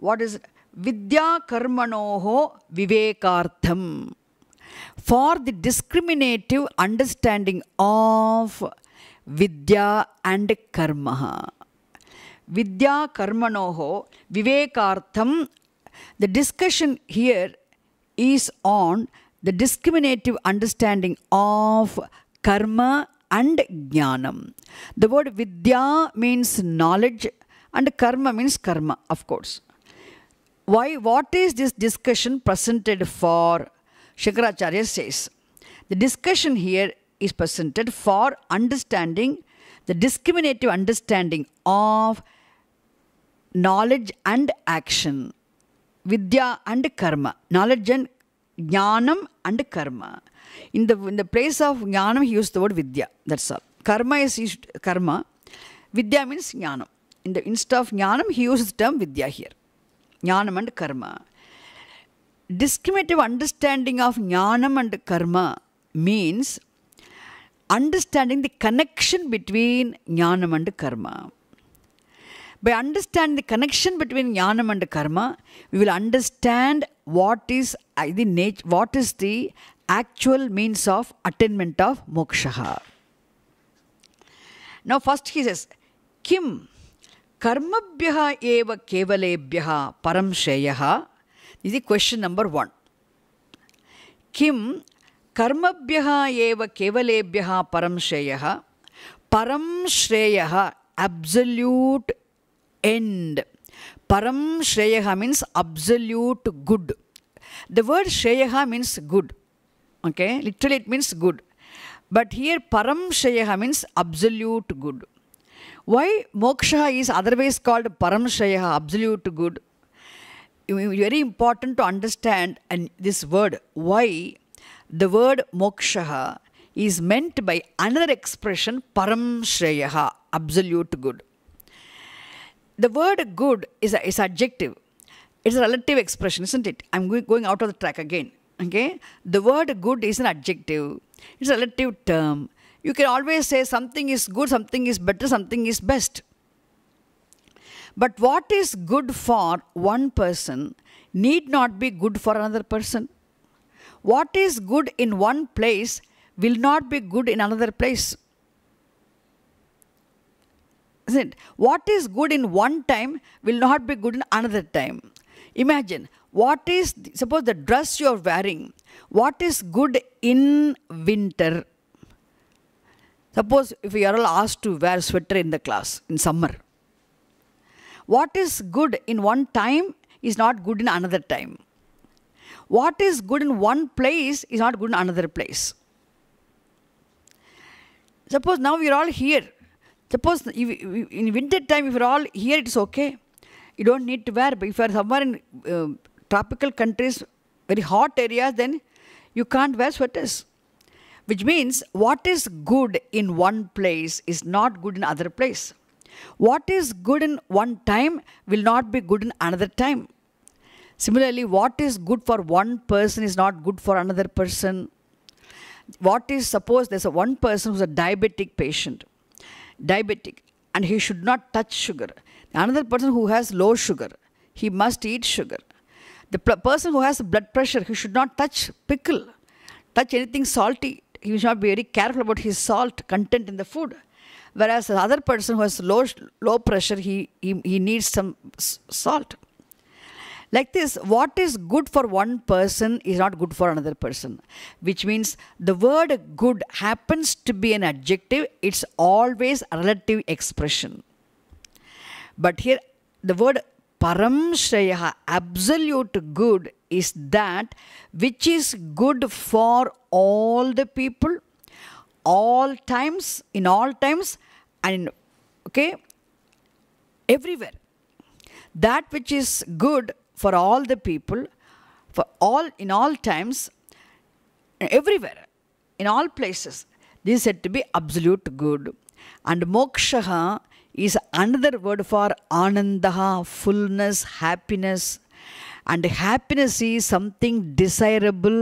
what is Vidya Karmanoho Vivekartham. For the discriminative understanding of Vidya and Karma. Vidya Karmanoho Vivekartham. The discussion here is on the discriminative understanding of karma and jnanam. The word vidya means knowledge and karma means karma, of course. Why, what is this discussion presented for? Shankaracharya says, the discussion here is presented for understanding the discriminative understanding of knowledge and action, vidya and karma, knowledge and jnanam and karma. In the, in the place of jnanam, he used the word vidya, that's all. Karma is used, karma, vidya means jnanam. In the instead of jnanam, he uses the term vidya here. Jnanam and karma. Discriminative understanding of jnanam and karma means understanding the connection between jnanam and karma. By understanding the connection between jnanam and karma, we will understand what is uh, the nature, what is the actual means of attainment of moksha. Now, first he says, Kim कर्मभ्य कवलेभ्य परम श्रेय श्रेयः इति question number one किं कर्मभ्यः एव केवलेभ्यः परं श्रेयः परं श्रेयः अब्सल्यूट् एण्ड् परं श्रेयः means the word shreya mean good okay literally it mean good but here param shreya mean absolute good Why moksha is otherwise called paramshaya, absolute good? Very important to understand and this word. Why the word moksha is meant by another expression paramshaya, absolute good. The word good is, a, is adjective. It's a relative expression, isn't it? I'm going out of the track again. Okay? The word good is an adjective. It's a relative term. You can always say something is good, something is better, something is best. But what is good for one person need not be good for another person. What is good in one place will not be good in another place. Isn't it? What is good in one time will not be good in another time. Imagine, what is, suppose the dress you are wearing, what is good in winter Suppose if we are all asked to wear sweater in the class in summer, what is good in one time is not good in another time. What is good in one place is not good in another place. Suppose now we are all here. Suppose in winter time, if we are all here, it is okay. You don't need to wear. But if you are somewhere in uh, tropical countries, very hot areas, then you can't wear sweaters which means what is good in one place is not good in other place. What is good in one time will not be good in another time. Similarly, what is good for one person is not good for another person. What is, suppose there's a one person who's a diabetic patient, diabetic, and he should not touch sugar. Another person who has low sugar, he must eat sugar. The person who has blood pressure, he should not touch pickle, touch anything salty he should not be very careful about his salt content in the food. Whereas the other person who has low, low pressure, he, he, he needs some salt. Like this, what is good for one person is not good for another person, which means the word good happens to be an adjective, it's always a relative expression. But here, the word param absolute good, is that which is good for all the people, all times, in all times, and okay, everywhere. That which is good for all the people, for all in all times, everywhere, in all places, this is said to be absolute good. And moksha is another word for anandaha, fullness, happiness, and happiness is something desirable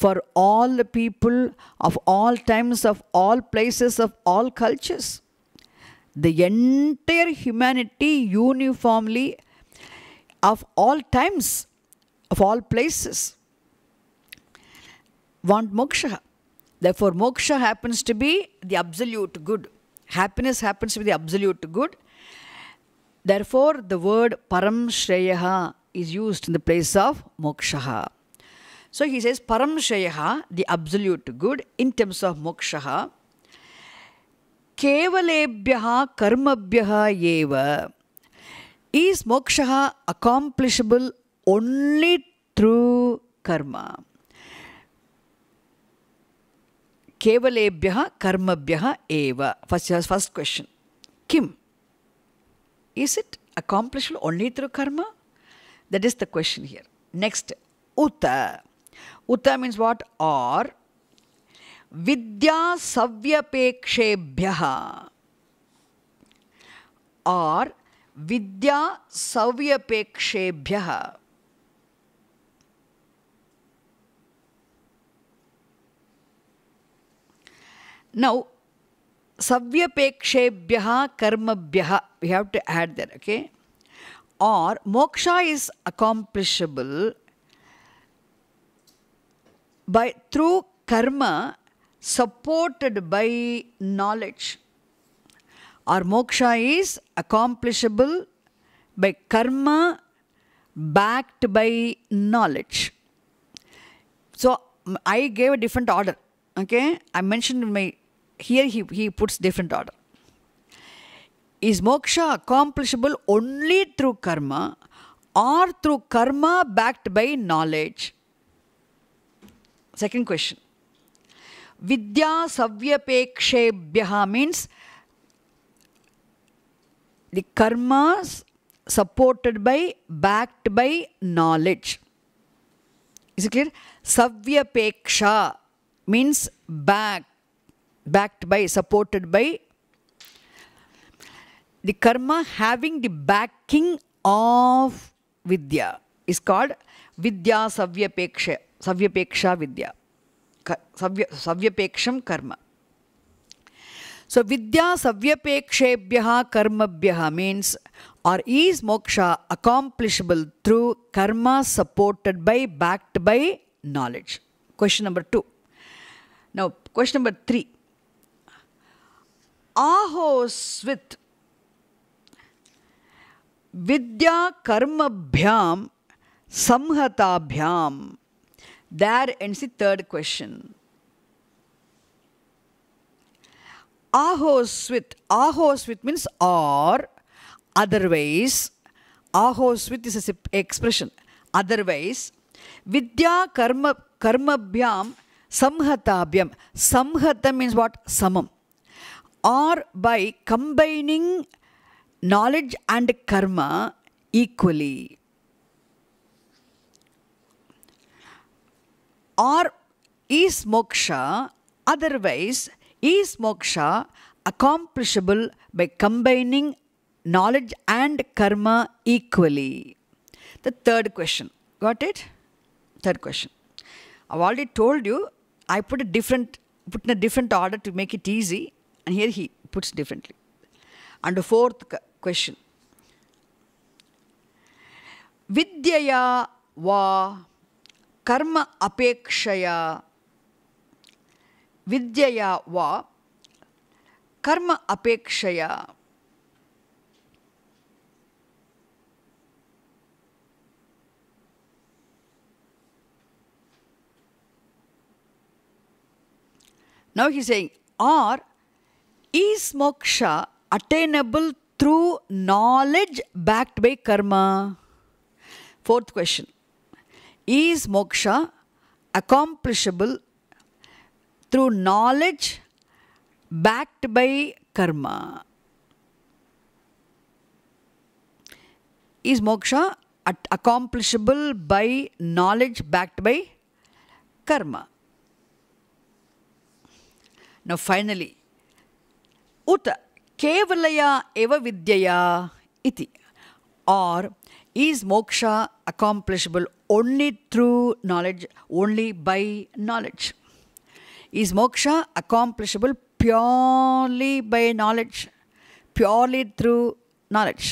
for all the people of all times, of all places, of all cultures. The entire humanity uniformly of all times, of all places, want moksha. Therefore, moksha happens to be the absolute good. Happiness happens to be the absolute good. Therefore, the word param shreyaha is used in the place of mokshaha. So he says paramshayaha, the absolute good, in terms of mokshaha, kevalebhyaha karmabhyaha yeva. Is mokshaha accomplishable only through karma? Kevalebhyaha karmabhyaha eva. First, first question. Kim? Is it accomplishable only through karma? That is the question here. Next, Uta. Uta means what? Or Vidya Savyapekshebhyaha. Or Vidya Savyapekshebhyaha. Now, Savyapekshebhyaha karmabhyaha. We have to add that, okay? or moksha is accomplishable by through karma supported by knowledge or moksha is accomplishable by karma backed by knowledge so i gave a different order okay i mentioned in my here he, he puts different order Is moksha accomplishable only through karma or through karma backed by knowledge? Second question. Vidya Savyapekshebhya means the karmas supported by, backed by knowledge. Is it clear? Savyapeksha means back, backed by, supported by the karma having the backing of vidya is called vidya savyapeksha savyapeksha vidya savya, savyapeksham karma so vidya savyapekshebhyah karmabhyah means or is moksha accomplishable through karma supported by backed by knowledge question number 2 now question number 3 ahosvit vidya कर्मभ्याम संहताभ्याम there and third question ahosvit ahosvit means or otherwise ahosvit is expression otherwise vidya karma कर्मभ्याम संहताभ्यम samhata means what samam or by combining knowledge and karma equally or is moksha otherwise is moksha accomplishable by combining knowledge and karma equally the third question got it third question i've already told you i put a different put in a different order to make it easy and here he puts differently and the fourth question. Vidyaya va karma apekshaya. Vidyaya va karma apekshaya. Now he's saying, or is moksha attainable through knowledge backed by karma. Fourth question Is moksha accomplishable through knowledge backed by karma? Is moksha accomplishable by knowledge backed by karma? Now, finally, Uta kevalaya eva vidyaya iti or is moksha accomplishable only through knowledge only by knowledge is moksha accomplishable purely by knowledge purely through knowledge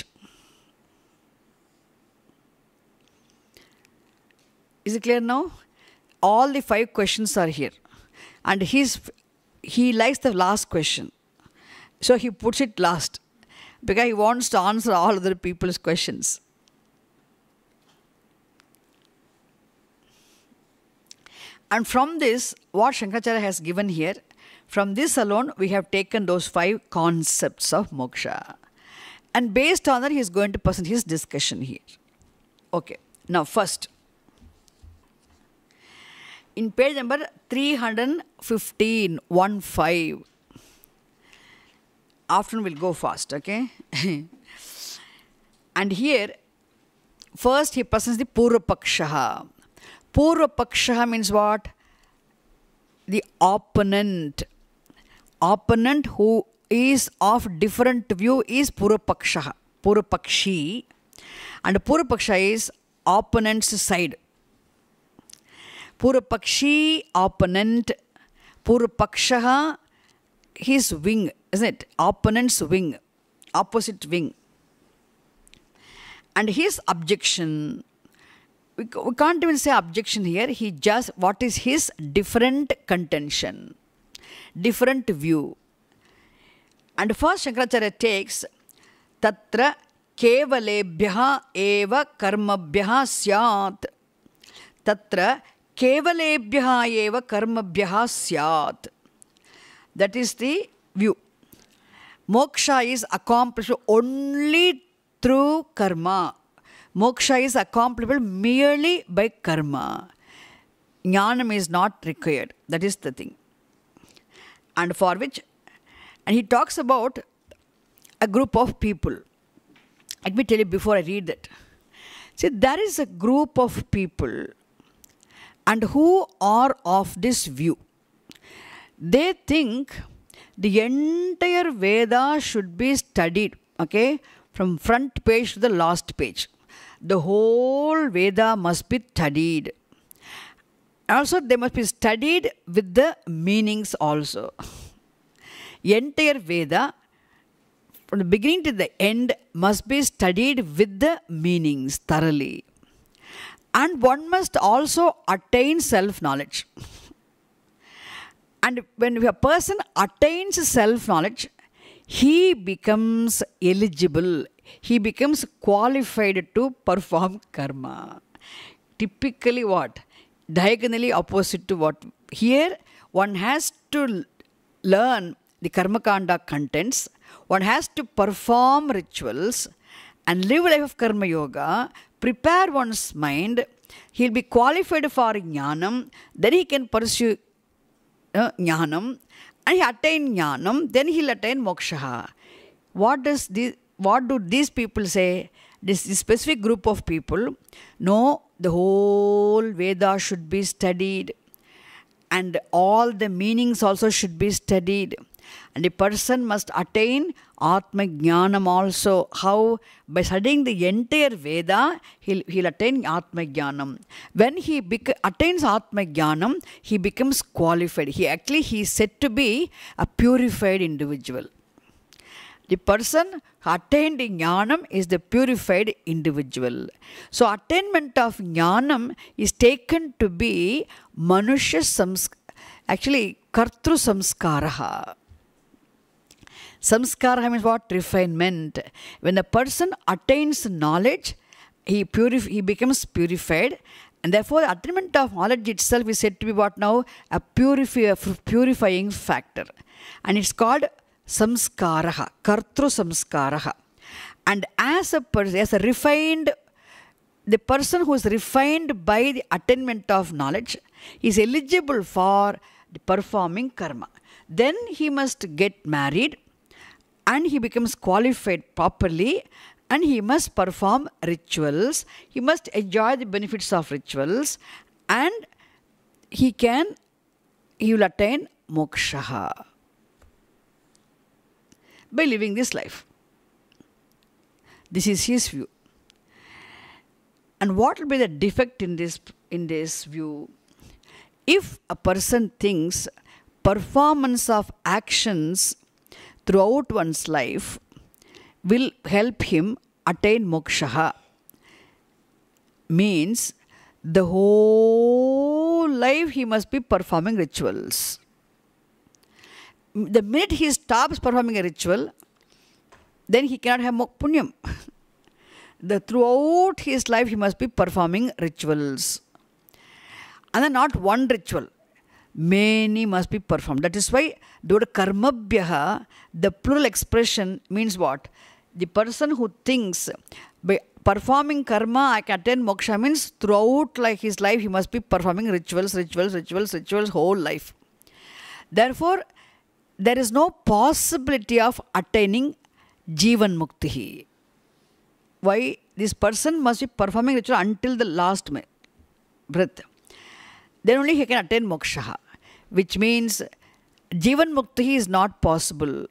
is it clear now all the five questions are here and his he likes the last question so he puts it last because he wants to answer all other people's questions. And from this, what Shankaracharya has given here, from this alone, we have taken those five concepts of moksha. And based on that, he is going to present his discussion here. Okay, now first, in page number 315, 1 5 afternoon will go fast, okay? and here, first he presents the Purvapakshaha. Purvapakshaha means what? The opponent. Opponent who is of different view is Purvapakshaha. Purvapakshi. And Purvapaksha is opponent's side. Purvapakshi, opponent. Purvapakshaha, his wing isn't it? Opponent's wing, opposite wing. And his objection, we, we can't even say objection here, he just, what is his different contention, different view. And first Shankaracharya takes तत्र karma एव कर्मभ्यः tatra तत्र केवलेभ्यः eva karma स्यात् that That is the view. Moksha is accomplished only through karma. Moksha is accomplishable merely by karma. Jnanam is not required. That is the thing. And for which, and he talks about a group of people. Let me tell you before I read that. See, there is a group of people, and who are of this view. They think the entire Veda should be studied, okay, from front page to the last page. The whole Veda must be studied. Also, they must be studied with the meanings also. Entire Veda, from the beginning to the end, must be studied with the meanings thoroughly. And one must also attain self knowledge. And when a person attains self knowledge, he becomes eligible, he becomes qualified to perform karma. Typically, what? Diagonally opposite to what? Here, one has to learn the karma kanda contents, one has to perform rituals and live a life of karma yoga, prepare one's mind. He'll be qualified for jnanam, then he can pursue jnanam, and he attain jnanam, then he'll attain moksha. What does this, what do these people say? This, this specific group of people, no, the whole Veda should be studied, and all the meanings also should be studied, and a person must attain Atma Jnanam also, how by studying the entire Veda, he'll, he'll attain Atma Jnanam. When he attains Atma Jnanam, he becomes qualified. He actually, he is said to be a purified individual. The person attained jnanam is the purified individual. So attainment of jnanam is taken to be manusha samskara. Actually, kartru samskaraha. Samskara means what? Refinement. When a person attains knowledge, he, purif- he becomes purified and therefore, the attainment of knowledge itself is said to be what now? A, purifi- purifying factor. And it's called samskaraha, kartru samskaraha. And as a person, as a refined, the person who is refined by the attainment of knowledge is eligible for performing karma. Then he must get married and he becomes qualified properly and he must perform rituals, he must enjoy the benefits of rituals, and he can, he will attain moksha by living this life. This is his view. And what will be the defect in this, in this view? If a person thinks performance of actions throughout one's life will help him attain moksha. Means the whole life he must be performing rituals. The minute he stops performing a ritual, then he cannot have punyam. the, throughout his life he must be performing rituals. And then not one ritual many must be performed. That is why the karma karmabhyaha, the plural expression means what? The person who thinks by performing karma, I can attain moksha means throughout like his life he must be performing rituals, rituals, rituals, rituals whole life. Therefore, there is no possibility of attaining jivan mukti. Why? This person must be performing ritual until the last breath. Then only he can attain moksha which means Jivan Mukti is not possible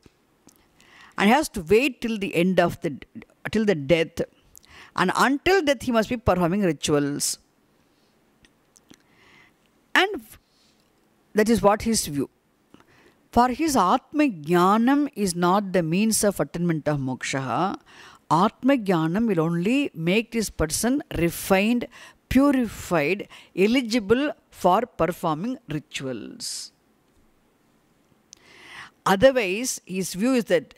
and has to wait till the end of the till the death and until death he must be performing rituals and that is what his view for his atma jnanam is not the means of attainment of moksha atma jnanam will only make this person refined purified eligible for performing rituals. Otherwise, his view is that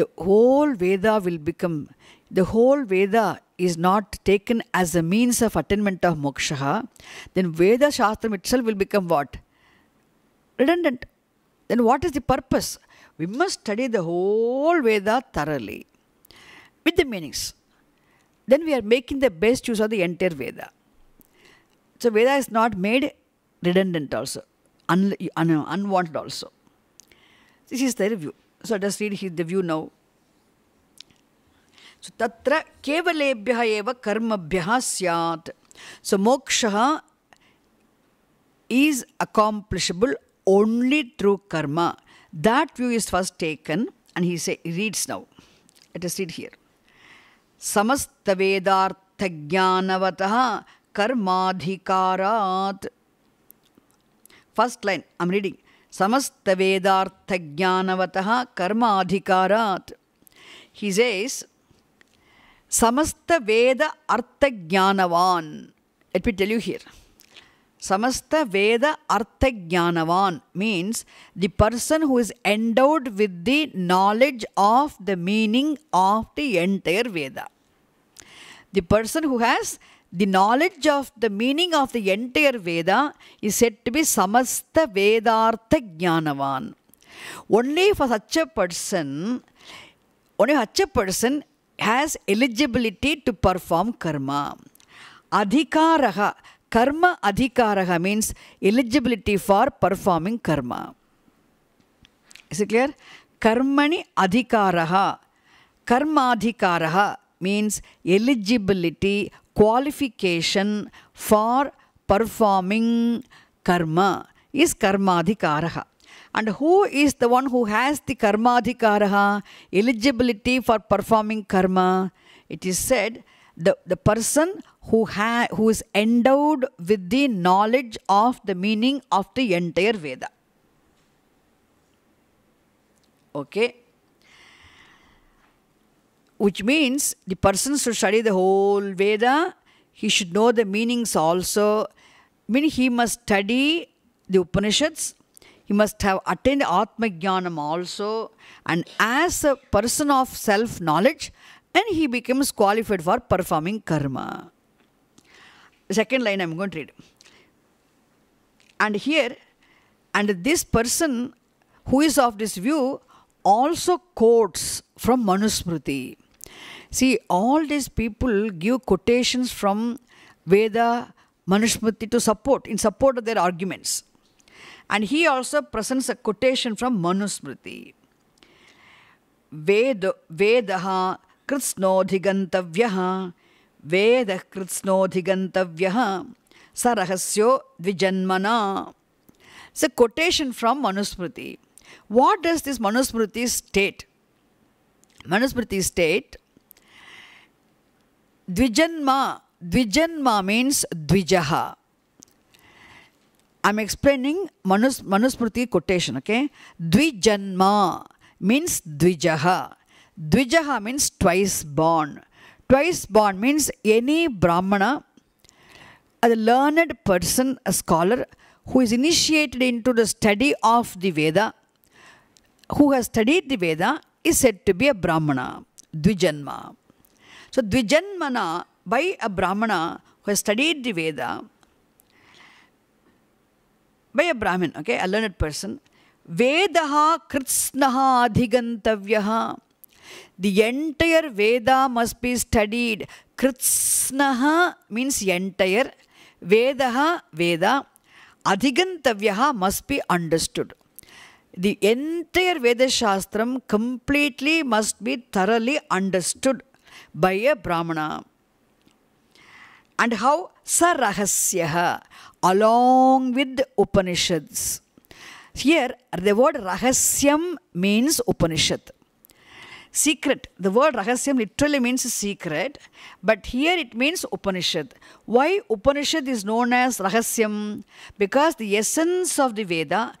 the whole Veda will become, the whole Veda is not taken as a means of attainment of moksha, then Veda Shastram itself will become what? Redundant. Then what is the purpose? We must study the whole Veda thoroughly with the meanings. Then we are making the best use of the entire Veda. So Veda is not made redundant also, un un unwanted also. This is their view. So let us read the view now. So tatra kevalebhyah eva karmabhyah syat. So moksha is accomplishable only through karma. That view is first taken and he say, he reads now. Let us read here. Samasta vedartha karma dhikarat. First line I'm reading samasta vedartha ಜ್ಞಾನವತಃ ಕರ್ಮ ಅಧಿಕಾರಾತ್ he says samasta veda artha ಜ್ಞಾನವಾನ್ ಎಟ್ ಬಿ tell you here samasta veda artha ಜ್ಞಾನವಾನ್ means the person who is endowed with the knowledge of the meaning of the entire Veda the person who has the knowledge of the meaning of the entire Veda is said to be Samastha Vedartha Jnanavan. Only for such a person, only such a person has eligibility to perform karma. Adhikaraha, karma adhikaraha means eligibility for performing karma. Is it clear? Karmani adhikaraha, karma adhikaraha means eligibility qualification for performing karma is karmadhikaraha. And who is the one who has the karmadhikaraha, eligibility for performing karma? It is said the, the person who, ha, who is endowed with the knowledge of the meaning of the entire Veda. Okay which means the person should study the whole Veda, he should know the meanings also. Meaning he must study the Upanishads, he must have attained Atma Jnanam also, and as a person of self knowledge, and he becomes qualified for performing karma. Second line I'm going to read. And here, and this person who is of this view also quotes from Manusmriti. See, all these people give quotations from Veda, Manushmati to support, in support of their arguments. And he also presents a quotation from Manusmriti. Veda Vedaha Veda Vedah Kritsnodhigantavyaha Sarahasyo Vijanmana. It's a quotation from Manusmriti. What does this Manusmriti state? Manusmriti state Dvijanma, Dvijanma means Dvijaha. I'm explaining Manus, Manusmriti quotation, okay? Dvijanma means Dvijaha. Dvijaha means twice born. Twice born means any Brahmana, a learned person, a scholar, who is initiated into the study of the Veda, who has studied the Veda, is said to be a Brahmana, Dvijanma. So Dvijanmana, by a Brahmana who has studied the Veda, by a Brahmin, okay, a learned person, Vedaha Kritsnaha Adhigantavyaha. The entire Veda must be studied. Kritsnaha means entire. Vedaha, Veda. Adhigantavyaha must be understood. The entire Veda Shastram completely must be thoroughly understood by a Brahmana. And how Sarahasya along with Upanishads. Here the word Rahasyam means Upanishad. Secret. The word Rahasyam literally means secret, but here it means Upanishad. Why Upanishad is known as Rahasyam? Because the essence of the Veda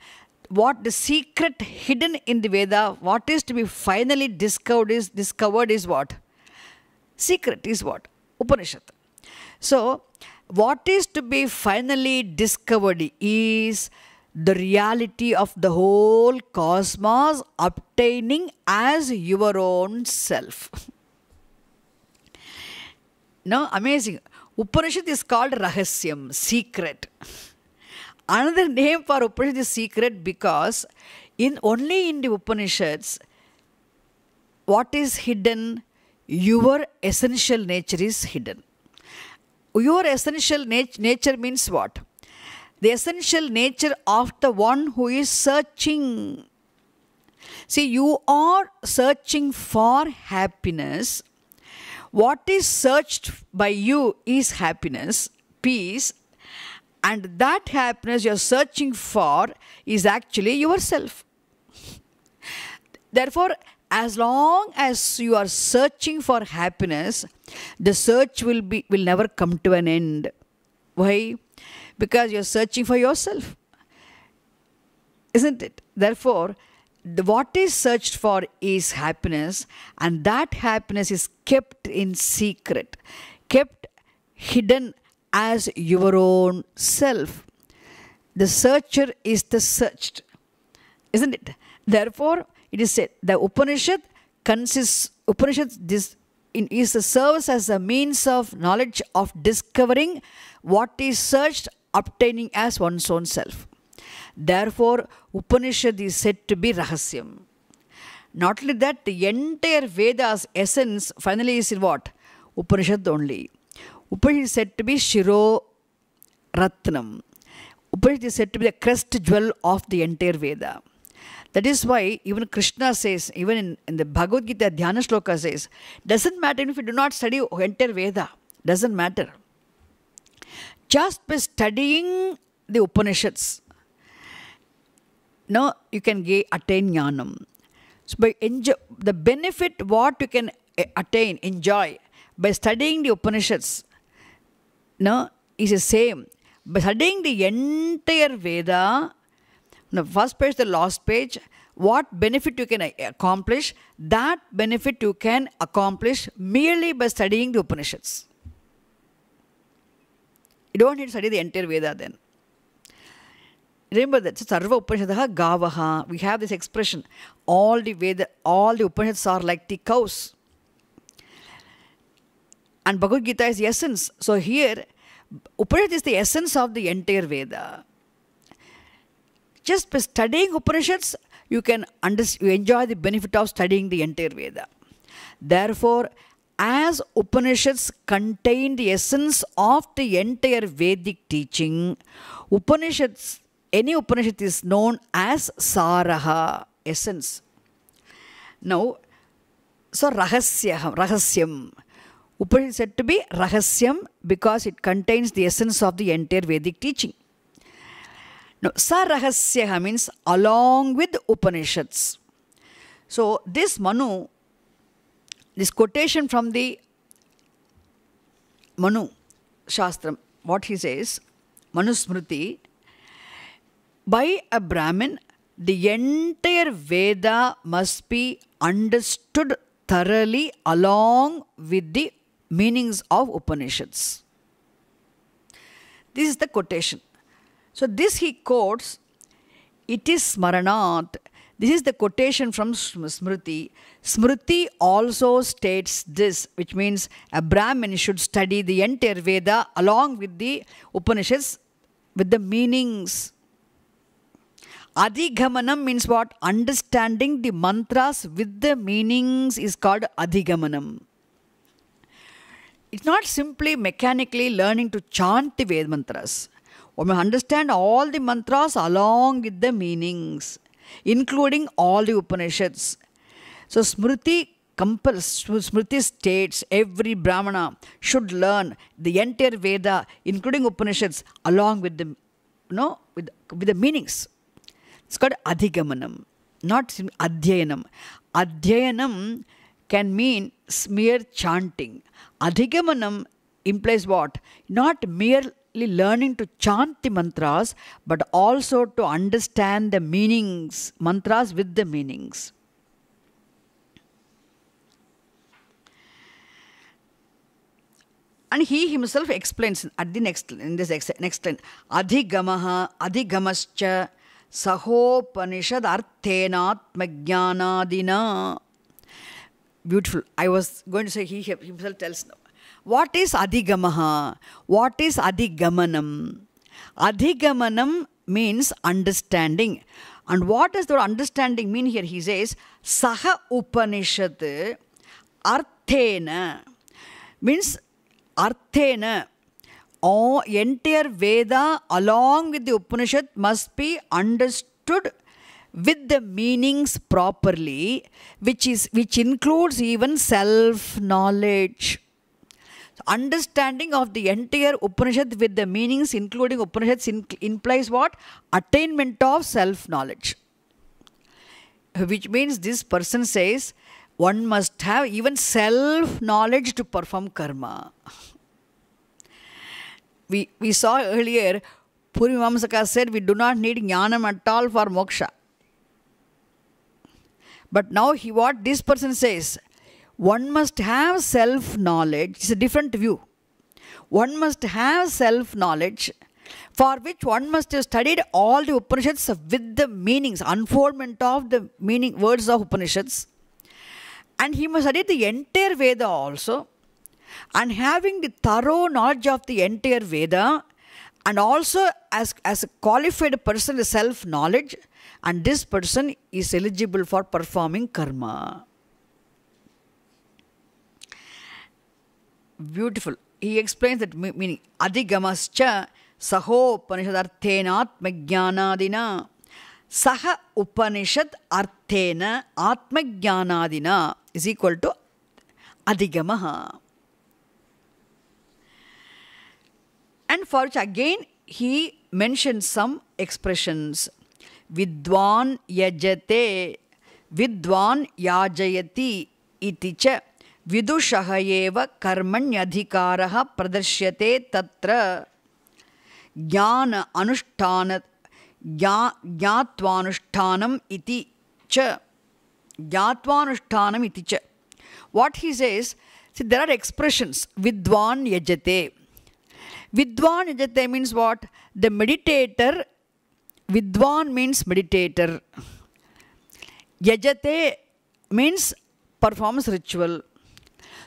what the secret hidden in the Veda, what is to be finally discovered is discovered is what? secret is what? Upanishad. So, what is to be finally discovered is the reality of the whole cosmos obtaining as your own self. no, amazing. Upanishad is called Rahasyam, secret. Another name for Upanishad is secret because in only in the Upanishads, what is hidden your essential nature is hidden. Your essential nat- nature means what? The essential nature of the one who is searching. See, you are searching for happiness. What is searched by you is happiness, peace, and that happiness you're searching for is actually yourself. Therefore, as long as you are searching for happiness, the search will, be, will never come to an end. Why? Because you're searching for yourself. Isn't it? Therefore, the, what is searched for is happiness, and that happiness is kept in secret, kept hidden as your own self. The searcher is the searched, isn't it? Therefore, it is said the Upanishad consists Upanishad this in, is serves as a means of knowledge of discovering what is searched, obtaining as one's own self. Therefore, Upanishad is said to be Rahasyam. Not only that, the entire Veda's essence finally is in what? Upanishad only. Upanishad is said to be Shiro Ratnam. Upanishad is said to be the crest jewel of the entire Veda. That is why even Krishna says, even in, in the Bhagavad Gita, Dhyana Shloka says, doesn't matter if you do not study entire Veda, doesn't matter. Just by studying the Upanishads, now you can gain, attain jnanam. So by enjoy, the benefit what you can eh, attain, enjoy, by studying the Upanishads, no, is the same. By studying the entire Veda, the first page, the last page, what benefit you can accomplish, that benefit you can accomplish merely by studying the Upanishads. You don't need to study the entire Veda then. Remember that so, Sarva Upanishadaha Gavaha. We have this expression. All the Veda, all the Upanishads are like the cows. And Bhagavad Gita is the essence. So here, Upanishad is the essence of the entire Veda. Just by studying Upanishads, you can you enjoy the benefit of studying the entire Veda. Therefore, as Upanishads contain the essence of the entire Vedic teaching, Upanishads, any Upanishad is known as Saraha, essence. Now, so Rahasyam, Rahasyam. Upanishad said to be Rahasyam because it contains the essence of the entire Vedic teaching. Now, Sarahasyaha means along with Upanishads. So, this Manu, this quotation from the Manu Shastram, what he says, Manusmriti, by a Brahmin, the entire Veda must be understood thoroughly along with the meanings of Upanishads. This is the quotation. So this he quotes, it is smaranat. This is the quotation from Smriti. Smriti also states this, which means a Brahmin should study the entire Veda along with the Upanishads, with the meanings. Adhigamanam means what? Understanding the mantras with the meanings is called Adhigamanam. It's not simply mechanically learning to chant the Ved mantras. We may understand all the mantras along with the meanings, including all the Upanishads. So Smriti compels, Smriti states every Brahmana should learn the entire Veda, including Upanishads, along with the, you know, with, with the meanings. It's called Adhigamanam, not Adhyayanam. Adhyayanam can mean mere chanting. Adhigamanam implies what? Not mere learning to chant the mantras but also to understand the meanings, mantras with the meanings. and he himself explains at the next in this next line adhigamah adhigamascha sahopanishad dina. beautiful i was going to say he himself tells now what is adhigamaha? What is adhigamanam? Adhigamanam means understanding. And what does the understanding mean here? He says, Saha Upanishad Arthena means Arthena. All entire Veda along with the Upanishad must be understood with the meanings properly, which is which includes even self-knowledge understanding of the entire Upanishad with the meanings including Upanishads in, implies what? Attainment of self-knowledge. Which means this person says, one must have even self-knowledge to perform karma. We, we saw earlier, Puri Mamsaka said we do not need jnanam at all for moksha. But now he what this person says, one must have self knowledge. It's a different view. One must have self knowledge for which one must have studied all the Upanishads with the meanings, unfoldment of the meaning words of Upanishads. And he must study the entire Veda also. And having the thorough knowledge of the entire Veda, and also as, as a qualified person, self knowledge, and this person is eligible for performing karma. Beautiful he explains that meaning ಅಧಿಗಮಶ್ಚ ಸಹೋಪನಿಷದರ್ಥೇನಾತ್ಮಜ್ಞಾನಾದಿನ ಸಹ ಉಪನಿಷತ್ ಅರ್ಥೇನ ಆತ್ಮಜ್ಞಾನಾದಿನ is equal to adhigama and for which again he mention some expressions vidwan yajate ವಿದ್ವಾನ್ ಯಾಜಯತಿ ಇತಿ ಚ विदुषः एव कर्मण्यधिकारः प्रदर्श्यते तत्र ज्ञान अनुष्ठान ज्ञा ज्ञात्वानुष्ठानम् इति च ज्ञात्वानुष्ठानम् इति च वाट् हि सेस् सि there are एक्स्प्रेशन्स् vidwan yajate vidwan yajate means what the meditator vidwan means meditator yajate means performs ritual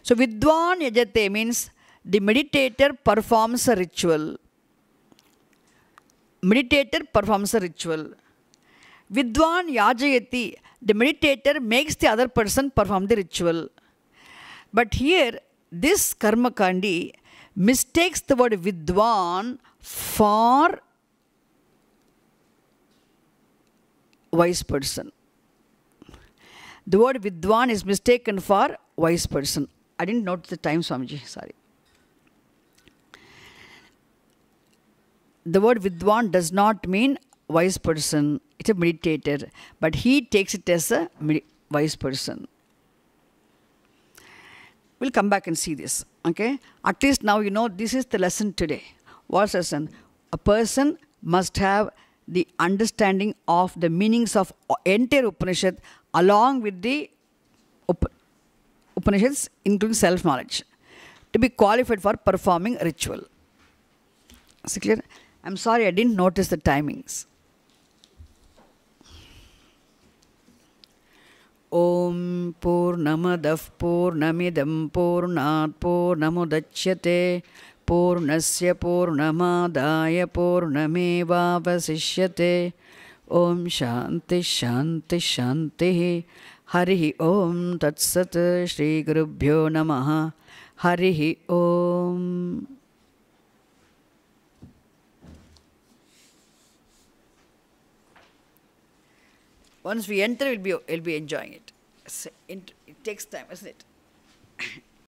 So Vidwan Yajate means the meditator performs a ritual. Meditator performs a ritual. Vidwan Yajayati, the meditator makes the other person perform the ritual. But here, this karma kandi mistakes the word Vidwan for wise person. The word Vidwan is mistaken for wise person. I didn't note the time, Swamiji, sorry. The word Vidwan does not mean wise person, it's a meditator, but he takes it as a wise person. We'll come back and see this, okay? At least now you know this is the lesson today. What lesson? A person must have the understanding of the meanings of entire Upanishad along with the Upanishads, including self knowledge, to be qualified for performing ritual. Is it clear? I'm sorry, I didn't notice the timings. Om पूर्णमदः पूर्णमिदं पूर्णात् पूर्णमुदच्यते पूर्णस्य पूर्णमादाय पूर्णमेवावशिष्यते ॐ शान्तिः शान्तिः शान्तिः हरिः ॐ तत्सत् श्रीगुरुभ्यो नमः हरिः ॐ Once we enter, we'll be, we'll be enjoying it. it takes time, isn't it?